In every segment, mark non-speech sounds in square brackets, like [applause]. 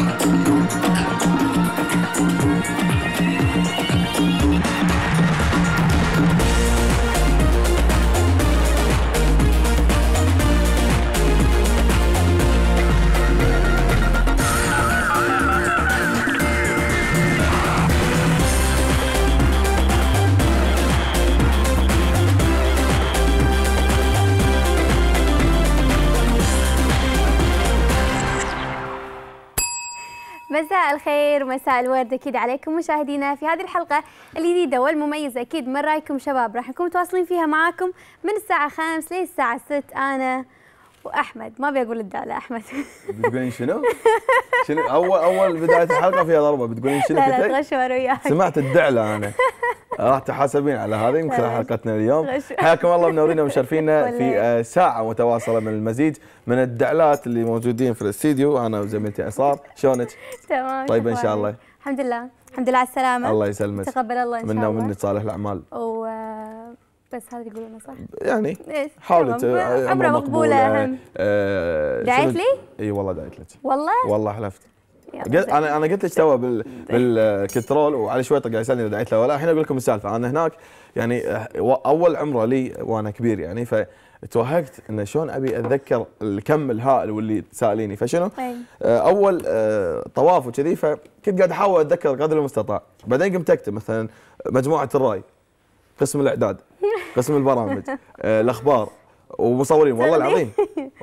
Thank you. الخير ومساء الورد اكيد عليكم مشاهدينا في هذه الحلقه الجديده والمميزه اكيد من رايكم شباب راح نكون متواصلين فيها معاكم من الساعه 5 للساعه 6 انا واحمد ما بيقول الداله احمد بتقولين شنو؟ [laughs] شنو اول اول بدايه الحلقه فيها ضربه بتقولين شنو؟ لا لا وياك سمعت الدعله انا راح تحاسبين على هذه يمكن حلقتنا اليوم حياكم الله منورينا ومشرفينا [laughs] في آه، ساعه متواصله من المزيد من الدعلات اللي موجودين في الاستديو انا وزميلتي عصار شلونك؟ تمام طيب ان شاء الله الحمد لله الحمد لله على السلامه الله يسلمك تقبل الله ان شاء الله منا ومنك صالح الاعمال و بس هذا يقولونه صح؟ يعني ايش؟ حاولت عمره مقبوله اهم آه، دعيت لي؟ اي والله دعيت لك والله؟ والله حلفت انا انا قلت لك تو طيب. بالكنترول وعلى شوي قاعد يسالني اذا دعيت له ولا الحين اقول لكم السالفه انا هناك يعني آه، اول عمره لي وانا كبير يعني ف توهقت انه شلون ابي اتذكر الكم الهائل واللي ساليني فشنو؟ طيب. آه، اول طواف وكذي فكنت قاعد احاول اتذكر قدر المستطاع، بعدين قمت اكتب مثلا مجموعه الراي قسم الاعداد [laughs] قسم البرامج آه، الاخبار ومصورين والله العظيم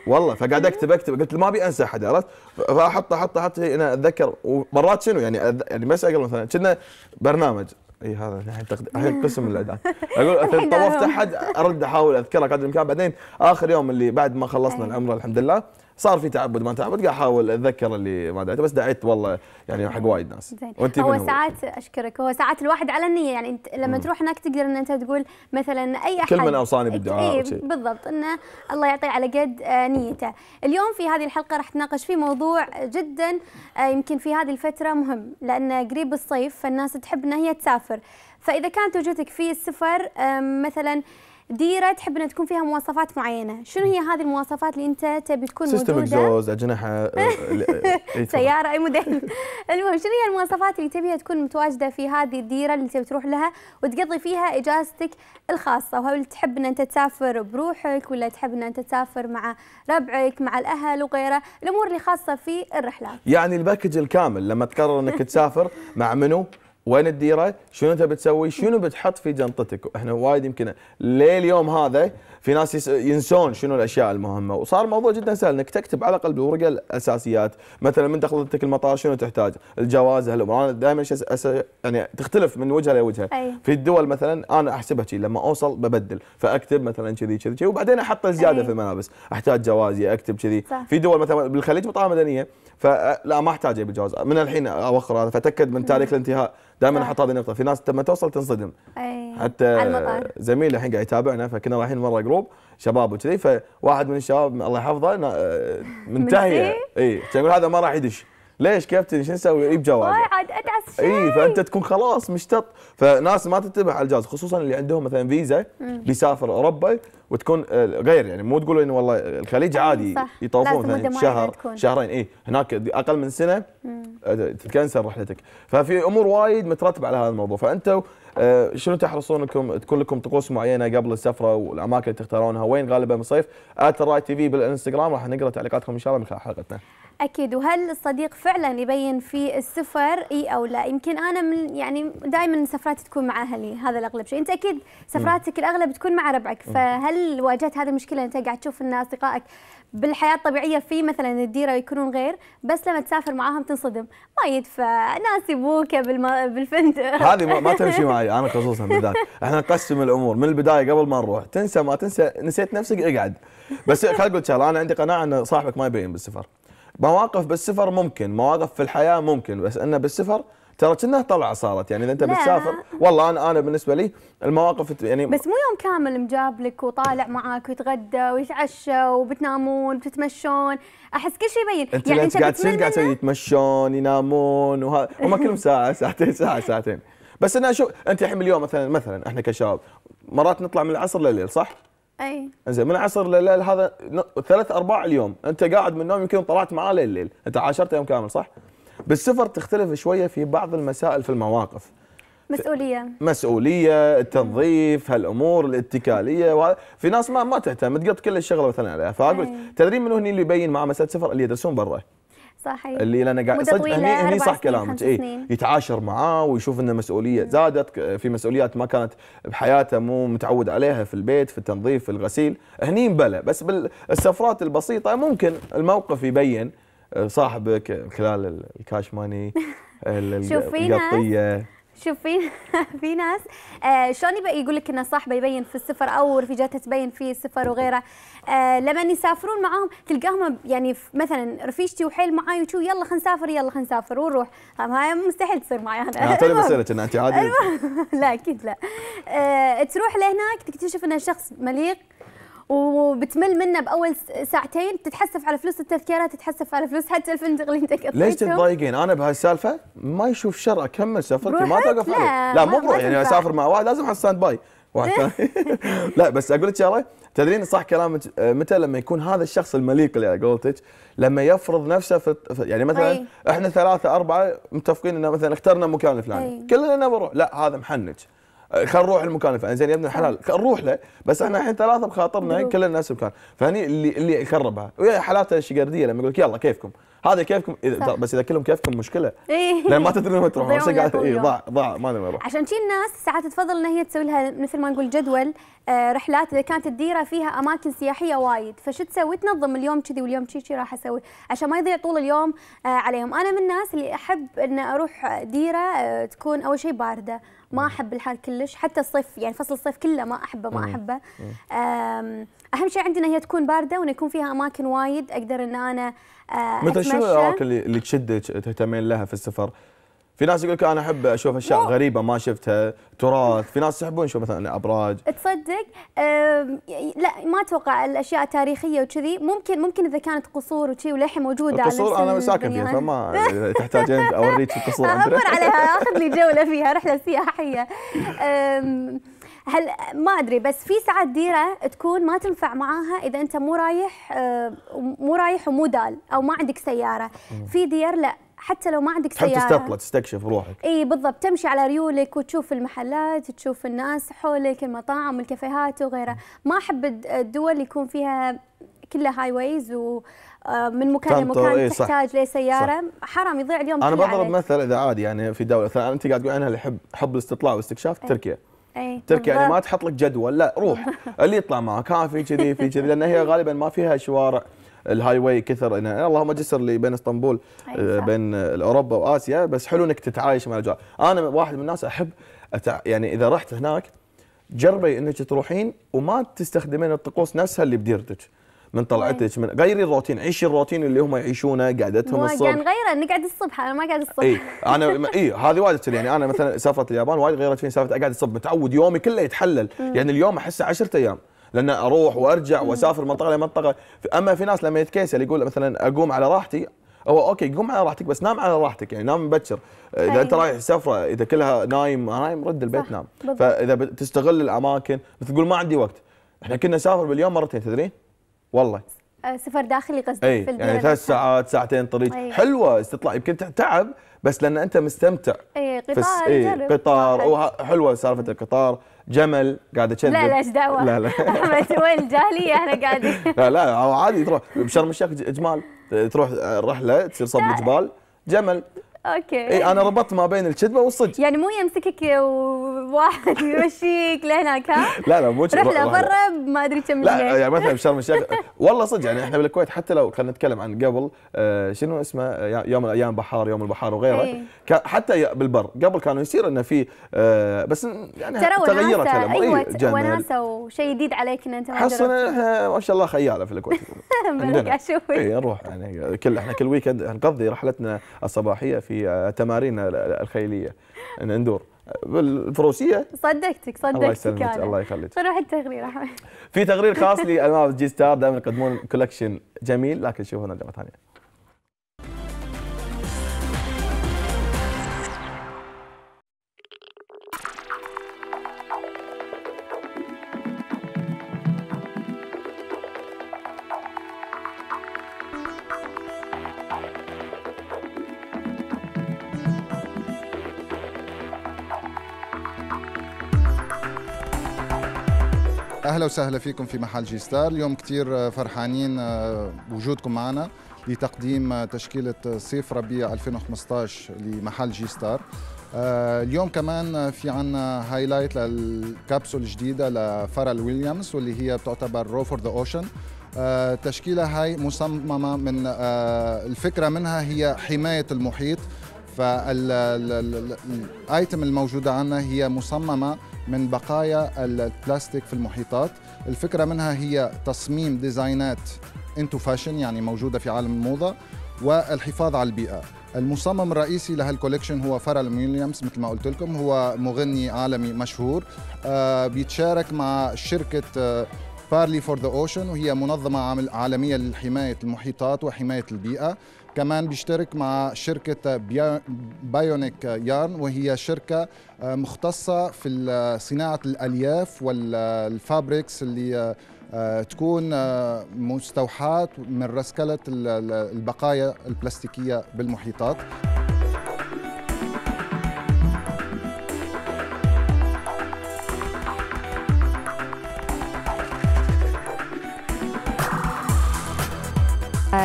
والله فقاعد اكتب اكتب قلت ما ابي انسى احد عرفت فاحط احط احط انا اتذكر ومرات شنو يعني يعني بس اقرا مثلا كنا برنامج اي هذا الحين الحين قسم الاعداد اقول طوفت احد ارد احاول اذكره قدر الامكان بعدين اخر يوم اللي بعد ما خلصنا العمره الحمد لله صار في تعبد ما تعبد قاعد احاول اتذكر اللي ما دعيته بس دعيت والله يعني حق وايد ناس زين وانت هو ساعات اشكرك هو ساعات الواحد على النيه يعني انت لما مم. تروح هناك تقدر ان انت تقول مثلا اي احد كل من اوصاني بالدعاء اي بالضبط انه الله يعطيه على قد آه، نيته اليوم في هذه الحلقه راح نناقش في موضوع جدا آه، يمكن في هذه الفتره مهم لان قريب الصيف فالناس تحب ان هي تسافر فاذا كانت وجهتك في السفر مثلا ديره تحب انها تكون فيها مواصفات معينه، شنو هي هذه المواصفات اللي انت تبي تكون موجوده؟ سيستم اكزوز، اجنحه آه، [laughs] آه، سياره اي موديل. [laughs] المهم شنو هي المواصفات اللي تبيها تكون متواجده في هذه الديره اللي تبي تروح لها وتقضي فيها اجازتك الخاصه، وهل تحب ان انت تسافر بروحك ولا تحب ان انت تسافر مع ربعك، مع الاهل وغيره، الامور اللي خاصه في الرحلات. يعني الباكج الكامل لما تقرر انك [laughs] تسافر مع منو؟ وين الديره؟ شنو انت بتسوي شنو بتحط في جنطتك احنا وايد يمكن لليوم هذا في ناس ينسون شنو الاشياء المهمه وصار موضوع جدا سهل انك تكتب على الاقل بالورقه الاساسيات مثلا من دخلتك المطار شنو تحتاج الجواز هالامور انا دائما أس... يعني تختلف من وجهه لوجهه أي. في الدول مثلا انا احسبها شي لما اوصل ببدل فاكتب مثلا كذي كذي وبعدين احط زياده في الملابس احتاج جوازي اكتب كذي في دول مثلا بالخليج مطاعم مدنيه فلا ما احتاج بالجواز من الحين اوخر هذا فتاكد من تاريخ الانتهاء دائما احط هذه النقطه في ناس لما توصل تنصدم أي. حتى زميلي الحين قاعد يتابعنا فكنا رايحين مره جروب شباب وكذي فواحد من الشباب الله يحفظه منتهيه اي يقول هذا ما راح يدش ليش كابتن شو نسوي؟ يجيب جواز عاد على شيء اي فانت تكون خلاص مشتط فناس ما تنتبه على الجهاز خصوصا اللي عندهم مثلا فيزا بيسافر اوروبا وتكون آه، غير يعني مو تقولوا انه والله الخليج عادي يطوفون مثلا شهر شهرين اي هناك اقل من سنه آه، تتكنسل رحلتك ففي امور وايد مترتبه على هذا الموضوع فانتوا آه، شنو تحرصون انكم تكون لكم طقوس معينه قبل السفره والاماكن اللي تختارونها وين غالبا بالصيف ات راي تي في بالانستغرام راح نقرا تعليقاتكم ان شاء الله من خلال حلقتنا اكيد وهل الصديق فعلا يبين في السفر اي او لا يمكن انا من يعني دائما سفراتي تكون مع اهلي هذا الاغلب شيء انت اكيد سفراتك الاغلب تكون مع ربعك فهل واجهت هذه المشكله انت قاعد تشوف ان اصدقائك بالحياه الطبيعيه في مثلا الديره يكونون غير بس لما تسافر معاهم تنصدم ما طيب، يدفع ناس يبوك بالفندق [laughs] هذه ما, [laughs] تمشي معي انا خصوصا بالذات احنا نقسم الامور من البدايه قبل ما نروح تنسى ما تنسى نسيت نفسك اقعد بس خليني اقول شغله انا عندي قناعه ان صاحبك ما يبين بالسفر مواقف بالسفر ممكن مواقف في الحياه ممكن بس انه بالسفر ترى كأنها طلعه صارت يعني اذا انت بتسافر والله انا انا بالنسبه لي المواقف يعني بس مو يوم كامل مجاب لك وطالع معاك ويتغدى ويتعشى وبتنامون بتتمشون احس كل شيء يبين انت يعني انت قاعد تصير قاعد يتمشون ينامون وهم هم كلهم [laughs] ساعه ساعتين ساعه ساعتين بس انا اشوف انت الحين اليوم مثلا مثلا احنا كشباب مرات نطلع من العصر لليل صح؟ اي زين من العصر لليل هذا ثلاث ارباع اليوم انت قاعد من النوم يمكن طلعت معاه لليل انت عاشرته يوم كامل صح بالسفر تختلف شويه في بعض المسائل في المواقف مسؤوليه مسؤوليه التنظيف هالامور الاتكاليه و... في ناس ما ما تهتم تقط كل الشغله مثلا عليها فاقول تدري من هني اللي يبين مع مساله سفر اللي يدرسون برا صحيح اللي لان قاعد صدق هني هني صح كلامك اي يتعاشر معاه ويشوف انه مسؤوليه مم. زادت في مسؤوليات ما كانت بحياته مو متعود عليها في البيت في التنظيف في الغسيل هني بلا بس بالسفرات البسيطه ممكن الموقف يبين آه، صاحبك خلال الكاش ماني [laughs] القطيه شوف في [laughs] في ناس آه شلون يقول لك ان صاحبه يبين في السفر او رفيجته تبين في السفر وغيره آه لما يسافرون معاهم تلقاهم يعني مثلا رفيجتي وحيل معاي وشو يلا خلينا نسافر يلا خلينا نسافر ونروح هاي مستحيل تصير معي انا اعطيني آه، مسألة انت عادي [laughs] لا اكيد لا آه تروح لهناك تكتشف ان الشخص مليق وبتمل منه باول ساعتين تتحسف على فلوس التذكيرات تتحسف على فلوس حتى الفندق اللي انت قضيته ليش تتضايقين انا بهالسالفه ما يشوف شر اكمل سفرتي ما توقف لا, علي. لا مو بروح يعني اسافر مع واحد لازم على ستاند باي [laughs] واحد ثاني [laughs] لا بس اقول لك شغله تدرين صح كلامك آه، متى لما يكون هذا الشخص المليق اللي على قولتك لما يفرض نفسه في يعني مثلا احنا ثلاثه اربعه متفقين انه مثلا اخترنا مكان الفلاني كلنا بنروح لا هذا محنج آه، خلينا نروح المكان الفلاني زين يا ابن الحلال آه. نروح له بس احنا الحين ثلاثه بخاطرنا كل الناس بمكان فهني اللي اللي يخربها ويا حالات الشقرديه لما يقول لك يلا كيفكم هذا كيفكم إذا بس اذا كلهم كيفكم مشكله [laughs] إيه؟ لان ما تدري وين تروحون اي ضاع ضاع ما نبي عشان شي الناس ساعات تفضل ان هي تسوي لها مثل ما نقول جدول آه رحلات اذا كانت الديره فيها اماكن سياحيه وايد فشو تسوي تنظم اليوم كذي واليوم كذي راح اسوي عشان ما يضيع طول اليوم آه عليهم انا من الناس اللي احب ان اروح ديره آه تكون اول شيء بارده ما احب الحر كلش حتى الصيف يعني فصل الصيف كله ما احبه ما احبه اهم شيء عندنا هي تكون بارده ويكون يكون فيها اماكن وايد اقدر ان انا آه، متى شو الاماكن اللي, اللي تشدك تهتمين لها في السفر؟ في ناس يقول لك انا احب اشوف اشياء غريبه ما شفتها تراث في ناس يحبون يشوفوا مثلا ابراج تصدق لا ما اتوقع الاشياء التاريخيه وكذي ممكن ممكن اذا كانت قصور وكذي وللحين موجوده القصور انا ساكن فيها فما [laughs] تحتاجين اوريك القصور امر عليها [laughs] اخذ لي جوله فيها رحله سياحيه هل ما ادري بس في ساعات ديره تكون ما تنفع معاها اذا انت مو رايح آه، مو رايح ومو دال او ما عندك سياره في دير لا حتى لو ما عندك سياره تحب تستطلع تستكشف بروحك اي بالضبط تمشي على ريولك وتشوف المحلات تشوف الناس حولك المطاعم والكافيهات وغيرها ما احب الدول اللي يكون فيها كلها هاي ويز و آه، من مكان لمكان إيه تحتاج لسياره حرام يضيع اليوم انا بضرب مثل اذا عادي يعني في دوله انت قاعد تقول انا اللي احب حب الاستطلاع والاستكشاف إيه. تركيا اي تركي يعني ما تحط لك جدول لا روح [laughs] اللي يطلع معك ها في كذي في كذي لان هي غالبا ما فيها شوارع الهاي واي كثر إنها اللهم جسر اللي بين اسطنبول آه، بين اوروبا واسيا بس حلو انك تتعايش مع الاجواء انا واحد من الناس احب أتع... يعني اذا رحت هناك جربي انك تروحين وما تستخدمين الطقوس نفسها اللي بديرتك من طلعتك طيب. من غيري الروتين عيشي الروتين اللي هم يعيشونه قعدتهم الصبح يعني غيره اني قاعد الصبح انا ما قاعد الصبح اي انا اي هذه وايد يعني انا مثلا سافرت اليابان وايد غيرت فيني سافرت اقعد الصبح متعود يومي كله يتحلل يعني اليوم احسه 10 ايام لان اروح وارجع واسافر منطقه لمنطقه اما في ناس لما يتكيسل يقول مثلا اقوم على راحتي هو اوكي قوم على راحتك بس نام على راحتك يعني نام مبكر اذا انت أيوه. رايح سفره اذا كلها نايم نايم رد البيت نام فاذا تستغل الاماكن تقول ما عندي وقت احنا كنا نسافر باليوم مرتين تدرين والله آه، سفر داخلي قصدك إيه، في الديره يعني ثلاث ساعات ساعتين طريق أي. حلوه استطلاع يمكن تعب بس لان انت مستمتع اي قطار اي قطار حلوه سالفه القطار جمل قاعدة اكذب لا لا ايش دعوه لا لا [laughs] وين الجاهليه انا قاعدين [laughs] لا لا عادي تروح بشرم الشيخ اجمال تروح آه، رحله تصير صوب الجبال جمل اوكي اي انا ربطت ما بين الكذبه والصدق يعني مو يمسكك وواحد يمشيك لهناك ها [laughs] لا لا مو رحله برا ما ادري كم لا يعني مثلا بشرم الشيخ [laughs] والله صدق يعني احنا بالكويت حتى لو خلينا نتكلم عن قبل آه شنو اسمه يوم الايام بحار يوم البحار وغيره حتى بالبر قبل كانوا يصير انه في آه بس يعني تغيرت ايوه وناسه وشيء جديد عليك ان انت ما احنا ما شاء الله خياله في الكويت [laughs] بنرجع اشوف اي نروح يعني كل احنا كل ويكند نقضي رحلتنا الصباحيه في في تمارين الخيليه الاندور بالفروسيه صدقتك صدقتك الله يسلمك الله يخليك نروح التغرير في تغرير خاص للماس جي ستار دائما يقدمون كولكشن جميل لكن شوفوا نجمه ثانيه اهلا وسهلا فيكم في محل جي ستار اليوم كثير فرحانين بوجودكم آه، معنا لتقديم تشكيلة صيف ربيع 2015 لمحل جي ستار آه، اليوم كمان في عنا هايلايت للكابسول الجديدة لفارل ويليامز واللي هي بتعتبر رو فور ذا اوشن التشكيلة آه، هاي مصممة من الفكرة منها هي حماية المحيط فالايتم الموجودة عنا هي مصممة من بقايا البلاستيك في المحيطات الفكرة منها هي تصميم ديزاينات انتو فاشن يعني موجودة في عالم الموضة والحفاظ على البيئة المصمم الرئيسي لهالكوليكشن هو فارل ويليامز مثل ما قلت لكم هو مغني عالمي مشهور آه، بيتشارك مع شركة آه، فارلي فور ذا اوشن وهي منظمه عالميه لحمايه المحيطات وحمايه البيئه كمان بيشترك مع شركة بايونيك يارن وهي شركة آه، مختصة في صناعة الألياف والفابريكس اللي آه، تكون آه، مستوحاة من رسكلة البقايا البلاستيكية بالمحيطات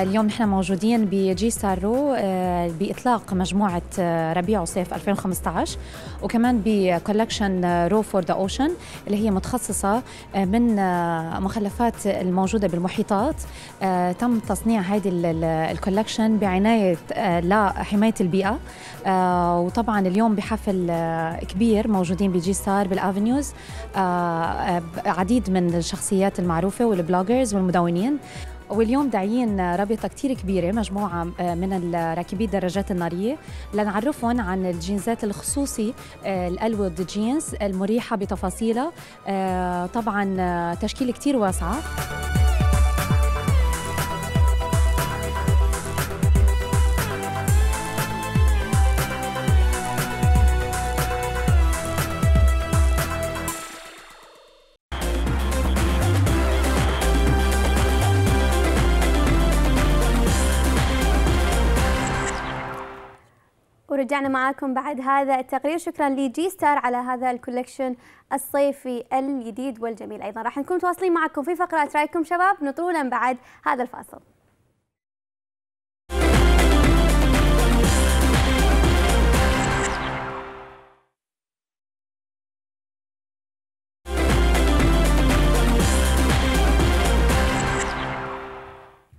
اليوم نحن موجودين بجي سارو آه، باطلاق مجموعه آه، ربيع وصيف 2015 وكمان بكولكشن رو فور ذا اوشن اللي هي متخصصه آه، من مخلفات الموجوده بالمحيطات تم تصنيع هذه الكولكشن بعنايه لحمايه البيئه وطبعا اليوم بحفل كبير موجودين بجي ستار بالافنيوز عديد من الشخصيات المعروفه والبلوجرز والمدونين واليوم داعيين رابطه كثير كبيره مجموعه آه، من راكبي الدراجات الناريه لنعرفهم عن الجينزات الخصوصي آه، الالود جينز المريحه بتفاصيلها آه، طبعا تشكيل كثير واسعه ورجعنا معاكم بعد هذا التقرير شكرا لجي ستار على هذا الكولكشن الصيفي الجديد والجميل ايضا راح نكون متواصلين معكم في فقرات رايكم شباب نطولا بعد هذا الفاصل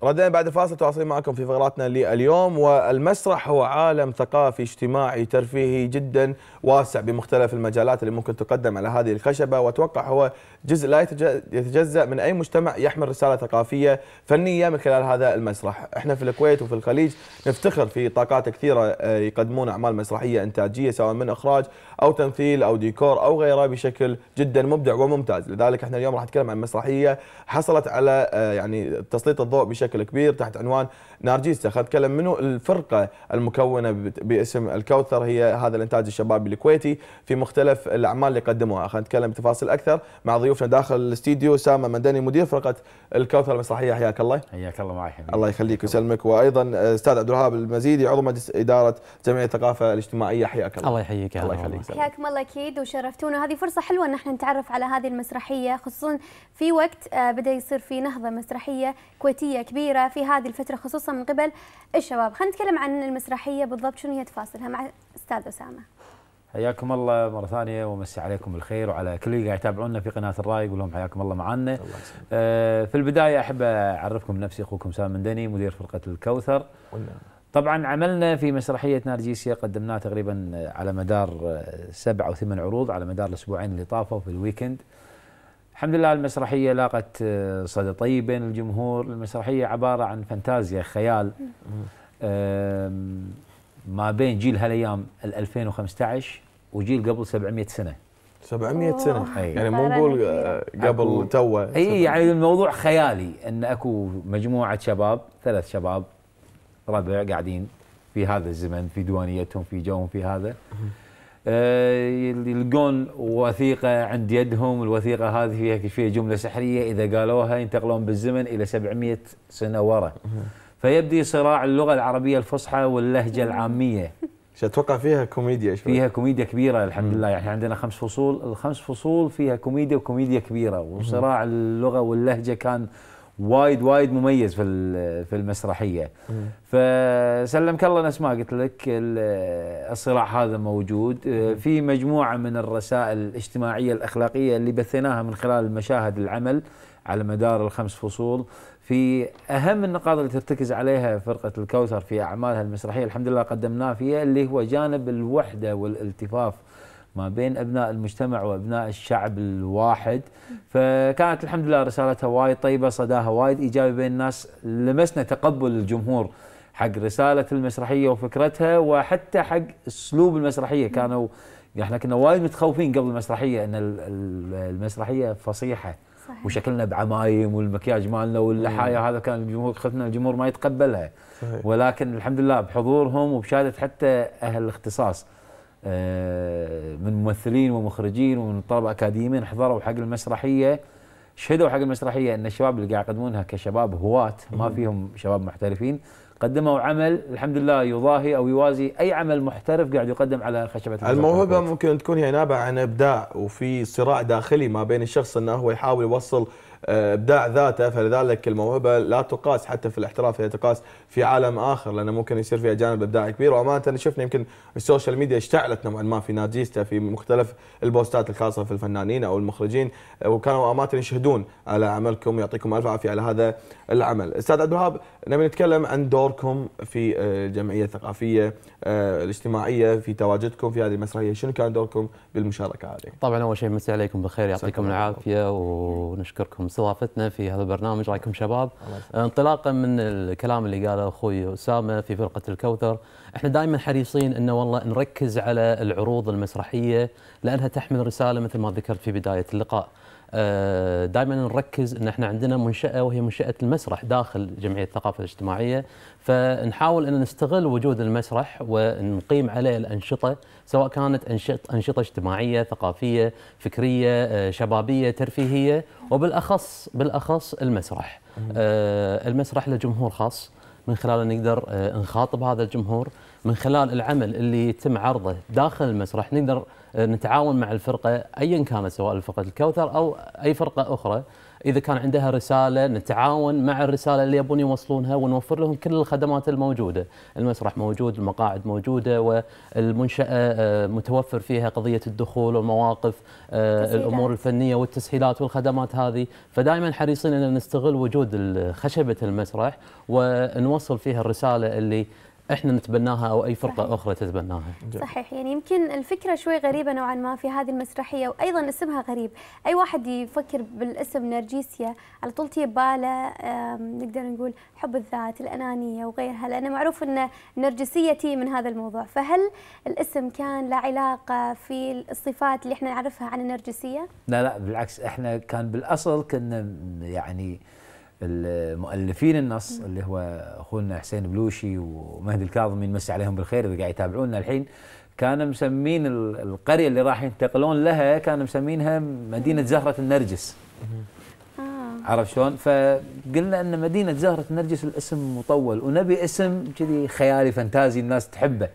ردينا بعد فاصل تواصلين معكم في فقراتنا لليوم والمسرح هو عالم ثقافي اجتماعي ترفيهي جدا واسع بمختلف المجالات اللي ممكن تقدم على هذه الخشبة وأتوقع هو جزء لا يتجزأ من أي مجتمع يحمل رسالة ثقافية فنية من خلال هذا المسرح احنا في الكويت وفي الخليج نفتخر في طاقات كثيرة آه، يقدمون أعمال مسرحية إنتاجية سواء من إخراج أو تمثيل أو ديكور أو غيره بشكل جدا مبدع وممتاز لذلك احنا اليوم راح نتكلم عن مسرحية حصلت على آه، يعني تسليط الضوء بشكل بشكل كبير تحت عنوان نارجيستا خلينا نتكلم منه الفرقة المكونة باسم الكوثر هي هذا الإنتاج الشبابي الكويتي في مختلف الأعمال اللي قدموها خلينا نتكلم بتفاصيل أكثر مع ضيوفنا داخل الاستديو سامة مدني مدير فرقة الكوثر المسرحية حياك الله حياك الله معي حبيبي الله يخليك ويسلمك وأيضا أستاذ عبد الوهاب المزيدي عضو مجلس إدارة جمعية الثقافة الاجتماعية حياك الله الله يحييك الله يخليك حياكم الله أكيد وشرفتونا هذه فرصة حلوة إن احنا نتعرف على هذه المسرحية خصوصا في وقت آه، بدأ يصير في نهضة مسرحية كويتية كبيرة كبيرة في هذه الفترة خصوصا من قبل الشباب خلينا نتكلم عن المسرحية بالضبط شنو هي تفاصيلها مع أستاذ أسامة حياكم الله مرة ثانية ومسي عليكم بالخير وعلى كل اللي قاعد يتابعونا في قناة الرأي يقول لهم حياكم الله معنا آه في البداية أحب أعرفكم بنفسي أخوكم سام مندني مدير فرقة الكوثر طبعا عملنا في مسرحية نارجيسيا قدمناها تقريبا على مدار آه، سبع أو ثمان عروض على مدار الأسبوعين اللي طافوا في الويكند الحمد لله المسرحية لاقت آه، صدى طيب بين الجمهور المسرحية عبارة عن فانتازيا خيال ما بين جيل هالايام ال 2015 وجيل قبل 700 سنه 700 سنه يعني مو نقول آه، قبل توه اي يعني الموضوع خيالي ان اكو مجموعه شباب ثلاث شباب ربع قاعدين في هذا الزمن في ديوانيتهم في جوهم في هذا آه، يلقون وثيقه عند يدهم الوثيقه هذه فيها فيها جمله سحريه اذا قالوها ينتقلون بالزمن الى 700 سنه ورا فيبدي صراع اللغه العربيه الفصحى واللهجه العاميه اتوقع فيها كوميديا شوي فيها كوميديا كبيره الحمد لله يعني عندنا خمس فصول الخمس فصول فيها كوميديا وكوميديا كبيره وصراع اللغه واللهجه كان وايد وايد مميز في في المسرحيه فسلمك الله نفس ما قلت لك الصراع هذا موجود آه، في مجموعه من الرسائل الاجتماعيه الاخلاقيه اللي بثيناها من خلال مشاهد العمل على مدار الخمس فصول في اهم النقاط اللي ترتكز عليها فرقه الكوثر في اعمالها المسرحيه الحمد لله قدمناه فيها اللي هو جانب الوحده والالتفاف ما بين ابناء المجتمع وابناء الشعب الواحد فكانت الحمد لله رسالتها وايد طيبه صداها وايد ايجابي بين الناس لمسنا تقبل الجمهور حق رساله المسرحيه وفكرتها وحتى حق اسلوب المسرحيه كانوا احنا كنا وايد متخوفين قبل المسرحيه ان المسرحيه فصيحه صحيح. وشكلنا بعمايم والمكياج مالنا واللحايا هذا كان الجمهور خفنا الجمهور ما يتقبلها صحيح. ولكن الحمد لله بحضورهم وبشهاده حتى اهل الاختصاص آه، من ممثلين ومخرجين ومن طلبه اكاديميين حضروا حق المسرحيه شهدوا حق المسرحيه ان الشباب اللي قاعد يقدمونها كشباب هواة ما فيهم شباب محترفين قدموا عمل الحمد لله يضاهي او يوازي اي عمل محترف قاعد يقدم على خشبه الموهبه ممكن تكون هي يعني نابعه عن ابداع وفي صراع داخلي ما بين الشخص انه هو يحاول يوصل ابداع ذاته فلذلك الموهبه لا تقاس حتى في الاحتراف هي تقاس في عالم اخر لانه ممكن يصير فيها جانب ابداعي كبير وامانه شفنا يمكن السوشيال ميديا اشتعلت نوعا ما في ناجيستا في مختلف البوستات الخاصه في الفنانين او المخرجين وكانوا امانه يشهدون على عملكم يعطيكم الف عافيه على هذا العمل. استاذ عبد الوهاب نبي نتكلم عن دوركم في الجمعيه الثقافيه آه، الاجتماعيه في تواجدكم في هذه المسرحيه شنو كان دوركم بالمشاركه هذه؟ طبعا اول شيء مسي عليكم بالخير يعطيكم العافيه ونشكركم استضافتنا في هذا البرنامج رايكم شباب انطلاقا من الكلام اللي قاله اخوي اسامه في فرقه الكوثر احنا دائما حريصين انه والله نركز على العروض المسرحيه لانها تحمل رساله مثل ما ذكرت في بدايه اللقاء آه، دائما نركز ان احنا عندنا منشاه وهي منشاه المسرح داخل جمعيه الثقافه الاجتماعيه فنحاول ان نستغل وجود المسرح ونقيم عليه الانشطه سواء كانت انشطه انشطه اجتماعيه، ثقافيه، فكريه، آه، شبابيه، ترفيهيه وبالاخص بالاخص المسرح. آه، المسرح له جمهور خاص من خلاله نقدر نخاطب هذا الجمهور، من خلال العمل اللي يتم عرضه داخل المسرح نقدر آه، نتعاون مع الفرقه ايا كانت سواء فرقه الكوثر او اي فرقه اخرى اذا كان عندها رساله نتعاون مع الرساله اللي يبون يوصلونها ونوفر لهم كل الخدمات الموجوده، المسرح موجود، المقاعد موجوده والمنشاه آه، متوفر فيها قضيه الدخول والمواقف آه، تسهيلات. الامور الفنيه والتسهيلات والخدمات هذه، فدائما حريصين ان نستغل وجود خشبه المسرح ونوصل فيها الرساله اللي احنا نتبناها او اي فرقه صحيح. اخرى تتبناها. صحيح يعني يمكن الفكره شوي غريبه نوعا ما في هذه المسرحيه وايضا اسمها غريب، اي واحد يفكر بالاسم نرجسيا على طول تي بباله نقدر نقول حب الذات، الانانيه وغيرها لانه معروف ان النرجسيه من هذا الموضوع، فهل الاسم كان له علاقه في الصفات اللي احنا نعرفها عن النرجسيه؟ لا لا بالعكس احنا كان بالاصل كنا يعني المؤلفين النص اللي هو اخونا حسين بلوشي ومهدي الكاظمي نمسي عليهم بالخير اذا قاعد يتابعونا الحين كانوا مسمين القريه اللي راح ينتقلون لها كانوا مسمينها مدينه زهره النرجس آه. عرف شلون؟ فقلنا ان مدينه زهره النرجس الاسم مطول ونبي اسم كذي خيالي فانتازي الناس تحبه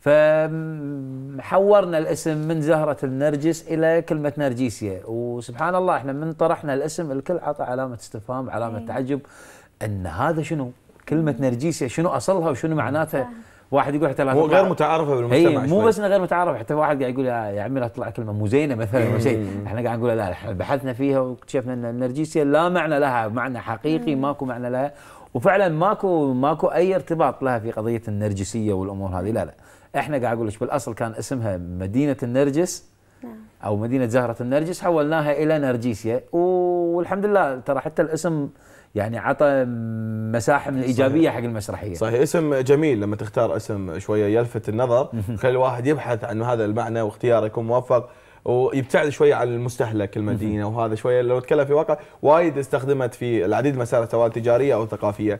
فحورنا الاسم من زهرة النرجس إلى كلمة نرجسية وسبحان الله احنا من طرحنا الاسم الكل عطى علامة استفهام علامة إيه. تعجب أن هذا شنو كلمة إيه. نرجسية شنو أصلها وشنو إيه. معناتها واحد يقول حتى هو غير متعارفه بالمجتمع اي مو بس غير متعارف حتى واحد قاعد يقول آه، يا عمي لا تطلع كلمه مو زينه مثلا او شيء احنا قاعد نقول لا احنا بحثنا فيها واكتشفنا ان النرجسيه لا معنى لها معنى حقيقي ماكو معنى لها وفعلا ماكو ماكو اي ارتباط لها في قضيه النرجسيه والامور هذه لا لا احنا قاعد اقول لك بالاصل كان اسمها مدينه النرجس نعم. او مدينه زهره النرجس حولناها الى نرجسيا والحمد لله ترى حتى الاسم يعني عطى مساحه من الايجابيه حق المسرحيه صحيح اسم جميل لما تختار اسم شويه يلفت النظر خلي الواحد يبحث عن هذا المعنى واختياره يكون موفق ويبتعد شوي عن المستهلك المدينه وهذا شويه لو نتكلم في واقع وايد استخدمت في العديد من مسار سواء تجاريه او ثقافيه.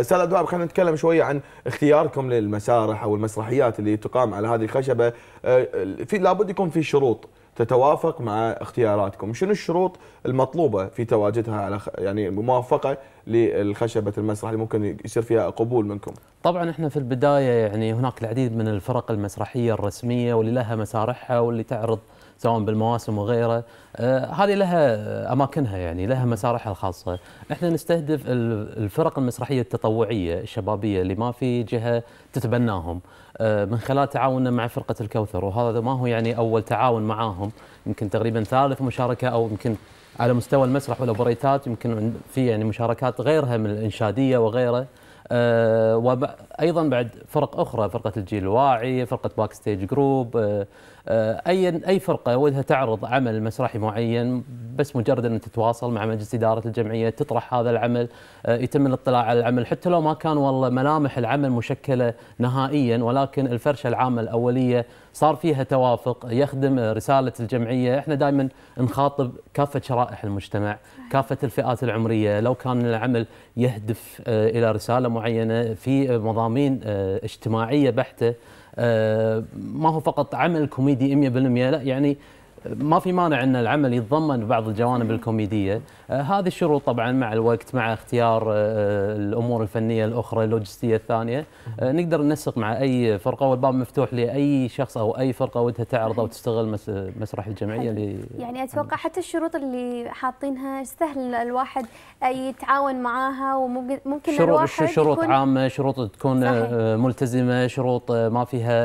استاذ آه، ادوار خلينا نتكلم شوي عن اختياركم للمسارح او المسرحيات اللي تقام على هذه الخشبه آه، في لابد يكون في شروط تتوافق مع اختياراتكم شنو الشروط المطلوبه في تواجدها على يعني موافقه للخشبه المسرح اللي ممكن يصير فيها قبول منكم طبعا احنا في البدايه يعني هناك العديد من الفرق المسرحيه الرسميه واللي لها مسارحها واللي تعرض سواء بالمواسم وغيره آه، هذه لها اماكنها يعني لها مسارحها الخاصه احنا نستهدف الفرق المسرحيه التطوعيه الشبابيه اللي ما في جهه تتبناهم آه، من خلال تعاوننا مع فرقه الكوثر وهذا ما هو يعني اول تعاون معاهم يمكن تقريبا ثالث مشاركه او يمكن على مستوى المسرح والاوبريتات يمكن في يعني مشاركات غيرها من الانشاديه وغيره آه، وايضا بعد فرق اخرى فرقه الجيل الواعي فرقه باك جروب أه آه، اي اي فرقه ودها تعرض عمل مسرحي معين بس مجرد ان تتواصل مع مجلس اداره الجمعيه تطرح هذا العمل آه، يتم الاطلاع على العمل حتى لو ما كان والله ملامح العمل مشكله نهائيا ولكن الفرشه العامه الاوليه صار فيها توافق يخدم رساله الجمعيه احنا دائما نخاطب كافه شرائح المجتمع كافه الفئات العمريه لو كان العمل يهدف آه، الى رساله معينه في مضامين اجتماعيه بحته آه، ما هو فقط عمل كوميدي 100% لا يعني ما في مانع ان العمل يتضمن بعض الجوانب الكوميديه آه، هذه الشروط طبعا مع الوقت مع اختيار آه، آه، الامور الفنيه الاخرى اللوجستيه الثانيه نقدر ننسق مع اي فرقه والباب مفتوح لاي شخص او اي فرقه ودها تعرض او تستغل مسرح الجمعيه اللي يعني اتوقع حتى الشروط اللي حاطينها سهل الواحد يتعاون معاها وممكن شروط الواحد شروط عامه شروط تكون صحيح. ملتزمه شروط ما فيها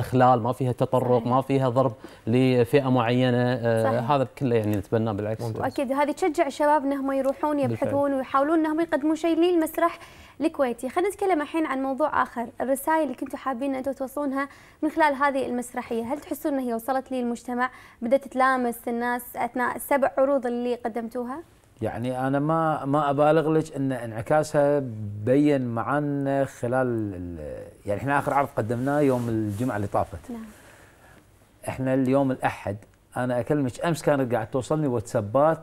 اخلال ما فيها تطرق صحيح. ما فيها ضرب لفئه معينه آه، صحيح. هذا كله يعني نتبناه بالعكس واكيد هذه تشجع الشباب انهم يروحون يبحثون ويحاولون انهم يقدمون شيء للمسرح الكويتي خلينا نتكلم الحين عن موضوع اخر الرسائل اللي كنتوا حابين انتم توصلونها من خلال هذه المسرحيه هل تحسون انها وصلت للمجتمع بدات تلامس الناس اثناء السبع عروض اللي قدمتوها يعني انا ما ما ابالغ لك ان انعكاسها بين معنا خلال يعني احنا اخر عرض قدمناه يوم الجمعه اللي طافت نعم. احنا اليوم الاحد انا اكلمك امس كانت قاعد توصلني واتسابات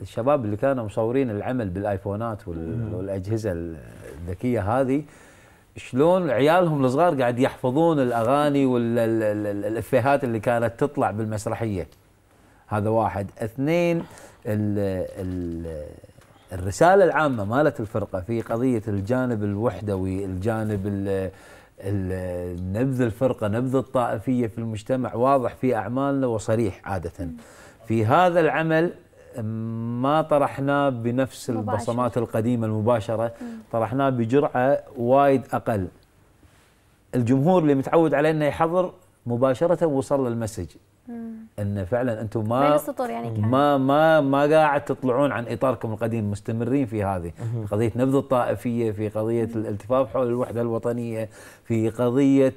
الشباب اللي كانوا مصورين العمل بالايفونات والاجهزه الذكيه هذه شلون عيالهم الصغار قاعد يحفظون الاغاني والافيهات اللي كانت تطلع بالمسرحيه هذا واحد اثنين الـ الـ الرساله العامه مالت الفرقه في قضيه الجانب الوحدوي الجانب نبذ الفرقه نبذ الطائفيه في المجتمع واضح في اعمالنا وصريح عاده في هذا العمل ما طرحناه بنفس مباشر. البصمات القديمه المباشره طرحناه بجرعه وايد اقل الجمهور اللي متعود على انه يحضر مباشره وصل له المسج ان فعلا انتم ما يعني ما ما ما قاعد تطلعون عن اطاركم القديم مستمرين في هذه قضيه نبذ الطائفيه في قضيه الالتفاف حول الوحده الوطنيه في قضيه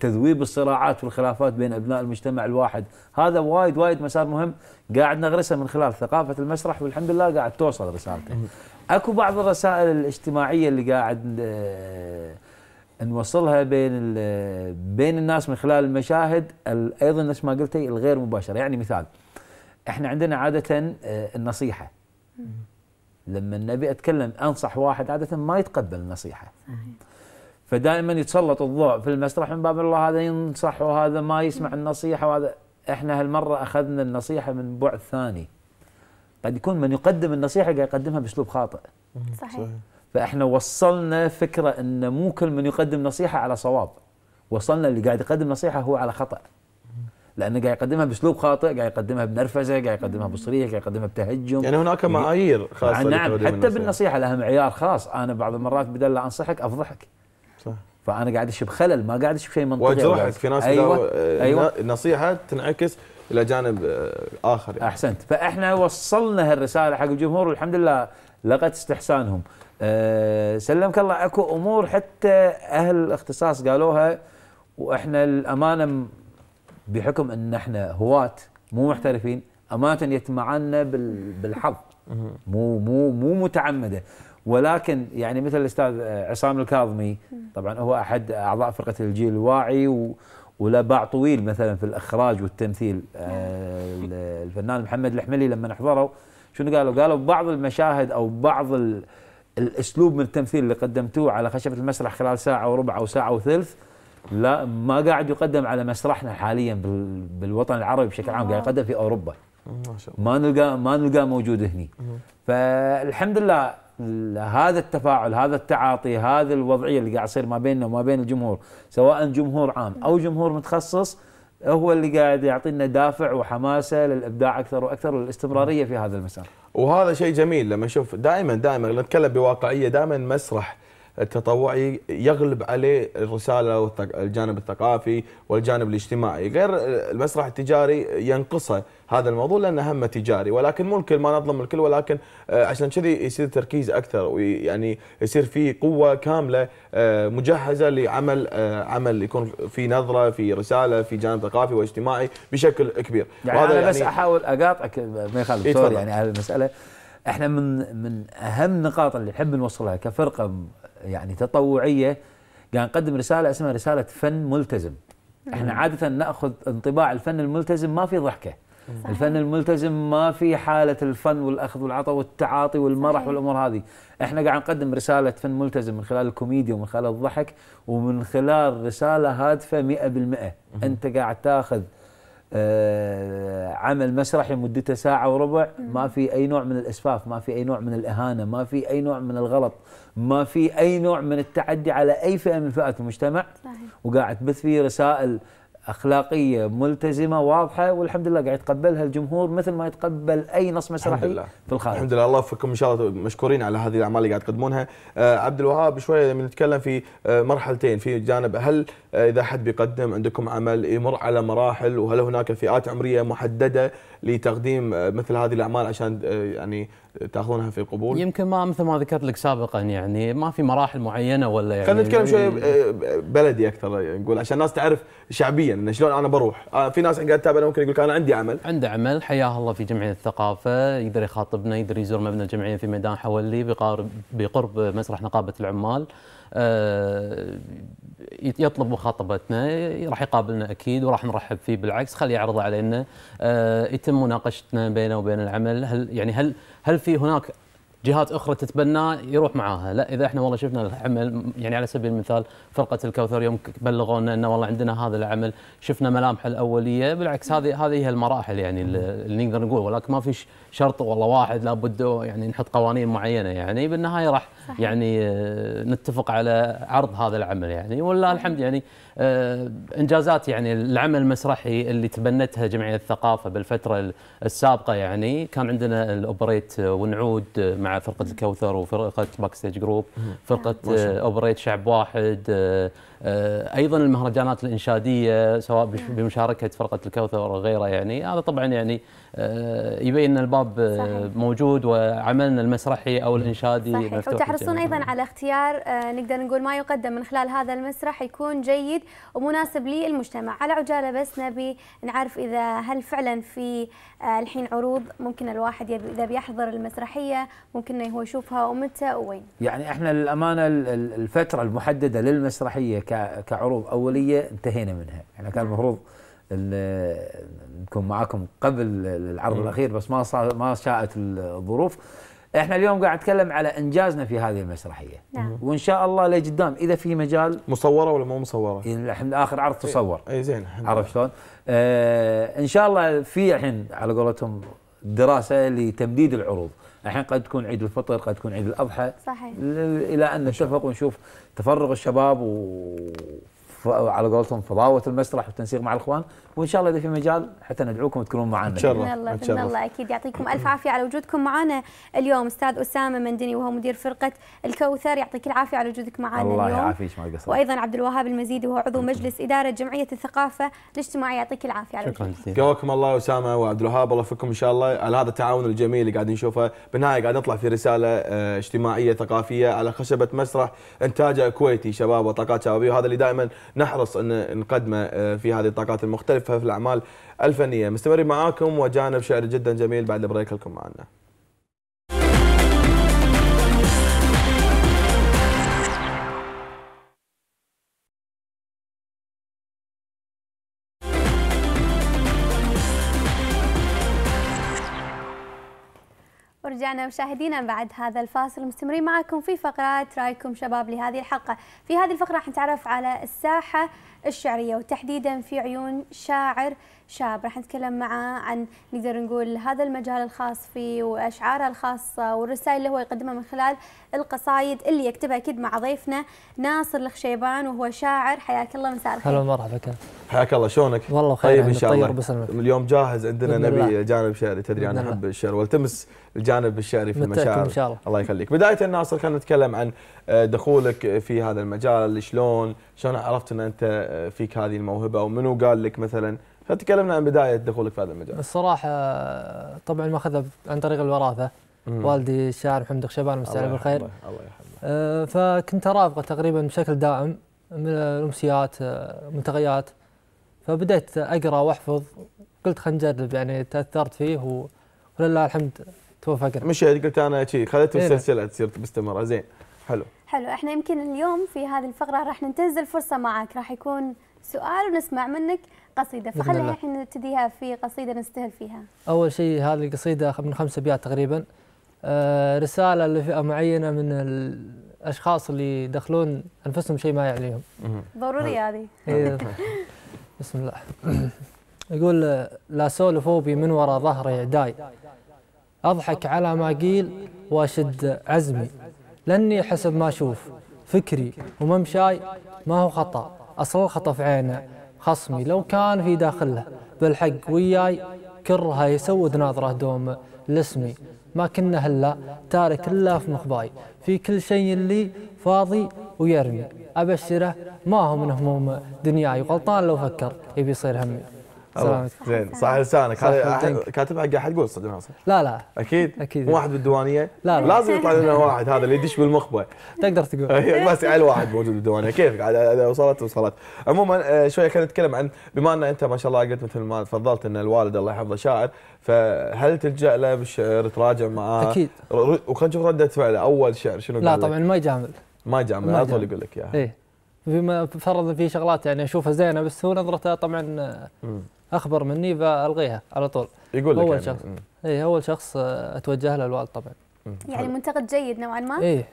تذويب الصراعات والخلافات بين ابناء المجتمع الواحد هذا وايد وايد مسار مهم قاعد نغرسه من خلال ثقافه المسرح والحمد لله قاعد توصل رسالته اكو بعض الرسائل الاجتماعيه اللي قاعد آه، نوصلها بين بين الناس من خلال المشاهد ايضا نفس ما قلتي الغير مباشره يعني مثال احنا عندنا عاده آه، النصيحه لما نبي اتكلم انصح واحد عاده ما يتقبل النصيحه فدائما يتسلط الضوء في المسرح من باب الله هذا ينصح وهذا ما يسمع النصيحه وهذا احنا هالمره اخذنا النصيحه من بعد ثاني قد يكون من يقدم النصيحه قاعد يقدمها باسلوب خاطئ صحيح فاحنا وصلنا فكره ان مو كل من يقدم نصيحه على صواب وصلنا اللي قاعد يقدم نصيحه هو على خطا لانه قاعد يقدمها باسلوب خاطئ قاعد يقدمها بنرفزه قاعد يقدمها بصريح قاعد يقدمها بتهجم يعني هناك معايير يعني خاصه نعم حتى النصيحة. بالنصيحه لها معيار خاص انا بعض المرات بدل لا انصحك افضحك صح فانا قاعد اشوف خلل ما قاعد اشوف شيء منطقي واجرحك في ناس أيوة. آه، أيوة. نصيحه تنعكس الى جانب آه، اخر يعني. احسنت فاحنا وصلنا هالرساله حق الجمهور والحمد لله لقت استحسانهم أه سلمك الله اكو امور حتى اهل الاختصاص قالوها واحنا الامانه بحكم ان احنا هواة مو محترفين امانه يتمعنا بالحظ مو مو مو متعمده ولكن يعني مثل الاستاذ عصام الكاظمي طبعا هو احد اعضاء فرقه الجيل الواعي وله باع طويل مثلا في الاخراج والتمثيل آه، الفنان محمد الحملي لما حضروا شنو قالوا؟ قالوا بعض المشاهد او بعض الاسلوب من التمثيل اللي قدمتوه على خشبه المسرح خلال ساعه وربع او ساعه وثلث لا ما قاعد يقدم على مسرحنا حاليا بالوطن العربي بشكل عام قاعد يقدم في اوروبا ما نلقى ما نلقى موجود هني فالحمد لله هذا التفاعل هذا التعاطي هذه الوضعيه اللي قاعد يصير ما بيننا وما بين الجمهور سواء جمهور عام او جمهور متخصص هو اللي قاعد يعطينا دافع وحماسه للابداع اكثر واكثر والاستمراريه في هذا المسار. وهذا شيء جميل لما نشوف دائما دائما نتكلم بواقعيه دائما مسرح التطوعي يغلب عليه الرساله والجانب الثقافي والجانب الاجتماعي، غير المسرح التجاري ينقصه هذا الموضوع لانه همه تجاري، ولكن ممكن ما نظلم الكل ولكن آه، عشان كذي يصير تركيز اكثر ويعني يصير في قوه كامله آه، مجهزه لعمل آه، عمل يكون في نظره، في رساله، في جانب ثقافي واجتماعي بشكل كبير. يعني وهذا انا بس يعني احاول اقاطعك ما يخالف إيه، يعني على المساله احنا من من اهم النقاط اللي نحب نوصلها كفرقه يعني تطوعيه قاعد نقدم رساله اسمها رساله فن ملتزم احنا نعم. عاده ناخذ انطباع الفن الملتزم ما في ضحكه صحيح. الفن الملتزم ما في حاله الفن والاخذ والعطاء والتعاطي والمرح صحيح. والامور هذه احنا قاعد نقدم رساله فن ملتزم من خلال الكوميديا ومن خلال الضحك ومن خلال رساله هادفه 100% انت قاعد تاخذ آه، عمل مسرحي مدته ساعة وربع ما في أي نوع من الإسفاف ما في أي نوع من الإهانة ما في أي نوع من الغلط ما في أي نوع من التعدي على أي فئة من فئات المجتمع صحيح. وقاعد تبث فيه رسائل اخلاقيه ملتزمه واضحه والحمد لله قاعد يتقبلها الجمهور مثل ما يتقبل اي نص مسرحي في الخارج الحمد لله الله يوفقكم ان شاء الله مشكورين على هذه الاعمال اللي قاعد تقدمونها آه عبد الوهاب شويه بنتكلم في آه مرحلتين في جانب هل آه اذا حد بيقدم عندكم عمل يمر على مراحل وهل هناك فئات عمريه محدده لتقديم آه، مثل هذه الاعمال عشان آه، يعني تاخذونها في قبول؟ يمكن ما مثل ما ذكرت لك سابقا يعني ما في مراحل معينه ولا يعني خلينا نتكلم شوي إيه. آه، بلدي اكثر يعني نقول عشان الناس تعرف شعبيا انه شلون انا بروح، في ناس قاعد تتابع ممكن يقول انا عندي عمل عنده عمل حياه الله في جمعيه الثقافه يقدر يخاطبنا يقدر يزور مبنى الجمعيه في ميدان حولي بقرب مسرح نقابه العمال آه، يطلب مخاطبتنا راح يقابلنا اكيد وراح نرحب فيه بالعكس خليه يعرض علينا آه، يتم مناقشتنا بينه وبين العمل هل يعني هل هل في هناك جهات اخرى تتبناه يروح معاها لا اذا احنا والله شفنا العمل يعني على سبيل المثال فرقه الكوثر يوم بلغونا انه والله عندنا هذا العمل شفنا ملامحه الاوليه بالعكس هذه هذه هي المراحل يعني اللي نقدر نقول ولكن ما فيش شرط والله واحد لابد يعني نحط قوانين معينه يعني بالنهايه راح يعني آه، نتفق على عرض هذا العمل يعني والله الحمد يعني آه، انجازات يعني العمل المسرحي اللي تبنتها جمعيه الثقافه بالفتره السابقه يعني كان عندنا الاوبريت آه، ونعود مع فرقه الكوثر وفرقه باكستيج جروب فرقه اوبريت شعب واحد آه، ايضا المهرجانات الانشاديه سواء نعم. بمشاركه فرقه الكوثر وغيرها يعني هذا طبعا يعني آه، يبين ان الباب آه، صحيح. موجود وعملنا المسرحي او الانشادي صحيح. مفتوح وتحرصون ايضا على اختيار نقدر نقول ما يقدم من خلال هذا المسرح يكون جيد ومناسب للمجتمع على عجاله بس نبي نعرف اذا هل فعلا في الحين عروض ممكن الواحد اذا بيحضر المسرحيه ممكن انه هو يشوفها ومتى وين يعني احنا للامانه الفتره المحدده للمسرحيه كعروض اوليه انتهينا منها احنا يعني كان المفروض نكون معاكم قبل العرض م. الاخير بس ما ما شاءت الظروف احنا اليوم قاعد نتكلم على انجازنا في هذه المسرحيه نعم. وان شاء الله لقدام اذا في مجال مصوره ولا مو مصوره الحين اخر عرض إيه. تصور اي زين عرفت شلون آه ان شاء الله في الحين على قولتهم دراسه لتمديد العروض الحين قد تكون عيد الفطر قد تكون عيد الاضحى صحيح الى ان نتفق ونشوف تفرغ الشباب و على قولتهم فضاوه المسرح والتنسيق مع الاخوان وان شاء الله اذا في مجال حتى ندعوكم وتكونون معنا ان شاء الله باذن الله اكيد يعطيكم الف عافيه على وجودكم معنا اليوم استاذ اسامه مندني وهو مدير فرقه الكوثر يعطيك العافيه على وجودك معنا الله اليوم الله يعافيك ما قصرت وايضا عبد الوهاب المزيدي وهو عضو مجلس اداره جمعيه الثقافه الاجتماعيه يعطيك العافيه على وجودك شكرا قواكم الله اسامه وعبد الوهاب الله يوفقكم ان شاء الله على هذا التعاون الجميل اللي قاعد نشوفه بالنهايه قاعد نطلع في رساله آه، اجتماعيه ثقافيه على خشبه مسرح انتاج كويتي شباب وطاقات شبابيه وهذا اللي دائما نحرص ان نقدمه آه، في هذه الطاقات المختلفه مختلفة في الأعمال الفنية مستمرين معاكم وجانب شعر جدا جميل بعد بريك لكم معنا ورجعنا مشاهدينا بعد هذا الفاصل مستمرين معكم في فقرات رايكم شباب لهذه الحلقة في هذه الفقرة راح نتعرف على الساحة الشعرية وتحديدا في عيون شاعر شاب راح نتكلم معاه عن نقدر نقول هذا المجال الخاص فيه وأشعاره الخاصة والرسائل اللي هو يقدمها من خلال القصايد اللي يكتبها أكيد مع ضيفنا ناصر الخشيبان وهو شاعر حياك الله مساء الخير هلا مرحبا حياك الله شلونك؟ والله خير طيب ان شاء طيب الله اليوم جاهز عندنا نبي الله. جانب شعري تدري انا احب الشعر والتمس الجانب الشعري في المشاعر ان شاء الله الله يخليك بدايه ناصر خلينا نتكلم عن آه، دخولك في هذا المجال شلون شلون عرفت ان انت آه، فيك هذه الموهبه ومنو قال لك مثلا فتكلمنا عن بدايه دخولك في هذا المجال الصراحه طبعا اخذها عن طريق الوراثه مم. والدي الشاعر محمد الخشبان مساء بالخير الله, الله يحفظه آه، فكنت ارافقه تقريبا بشكل دائم من الامسيات آه، منتغيات فبدأت أقرأ وأحفظ قلت خلينا نجرب يعني تأثرت فيه ولله الحمد توفقنا مشيت قلت أنا شيء خذت إيه، نعم. السلسلة تصير مستمره زين حلو حلو احنا يمكن اليوم في هذه الفقرة راح ننتهز الفرصة معك راح يكون سؤال ونسمع منك قصيده فخلينا الحين نبتديها في قصيده نستهل فيها اول شيء هذه القصيده من خمس ابيات تقريبا آه، رساله لفئه معينه من الاشخاص اللي يدخلون انفسهم شيء ما يعنيهم ضروري هذه إيه، إيه. بسم الله [clears throat] يقول لا سولفوبي من وراء ظهري عداي أضحك على ما قيل وأشد عزمي لأني حسب ما أشوف فكري وممشاي ما هو خطأ أصل الخطأ في عينه خصمي لو كان في داخله بالحق وياي كرها يسود ناظره دوم لاسمي ما كنا هلا تارك الا في مخباي في كل شيء اللي فاضي ويرمي ابشره ما هو من هموم دنياي وغلطان لو فكر يبي يصير همي زين صح لسانك كاتب حق احد قول صدق ناصر لا لا اكيد اكيد واحد بالديوانيه لا, لا لازم يطلع لنا واحد هذا اللي يدش بالمخبه تقدر تقول [laughs] إيه، بس على واحد موجود بالديوانيه كيفك وصلت وصلت عموما آه، شويه خلينا نتكلم عن بما ان انت ما شاء الله قلت مثل ما تفضلت ان الوالد الله يحفظه شاعر فهل تلجا له بالشعر تراجع معاه اكيد وخلينا نشوف رده فعله اول شعر شنو لا طبعا ما يجامل ما يجامل على طول يقول لك اياها بما إيه. فرض في شغلات يعني اشوفها زينه بس هو نظرته طبعا آه، اخبر مني فالغيها على طول يقول لك اول يعني. شخص اي اول شخص آه، اتوجه له الوالد طبعا يعني منتقد جيد نوعا ما اي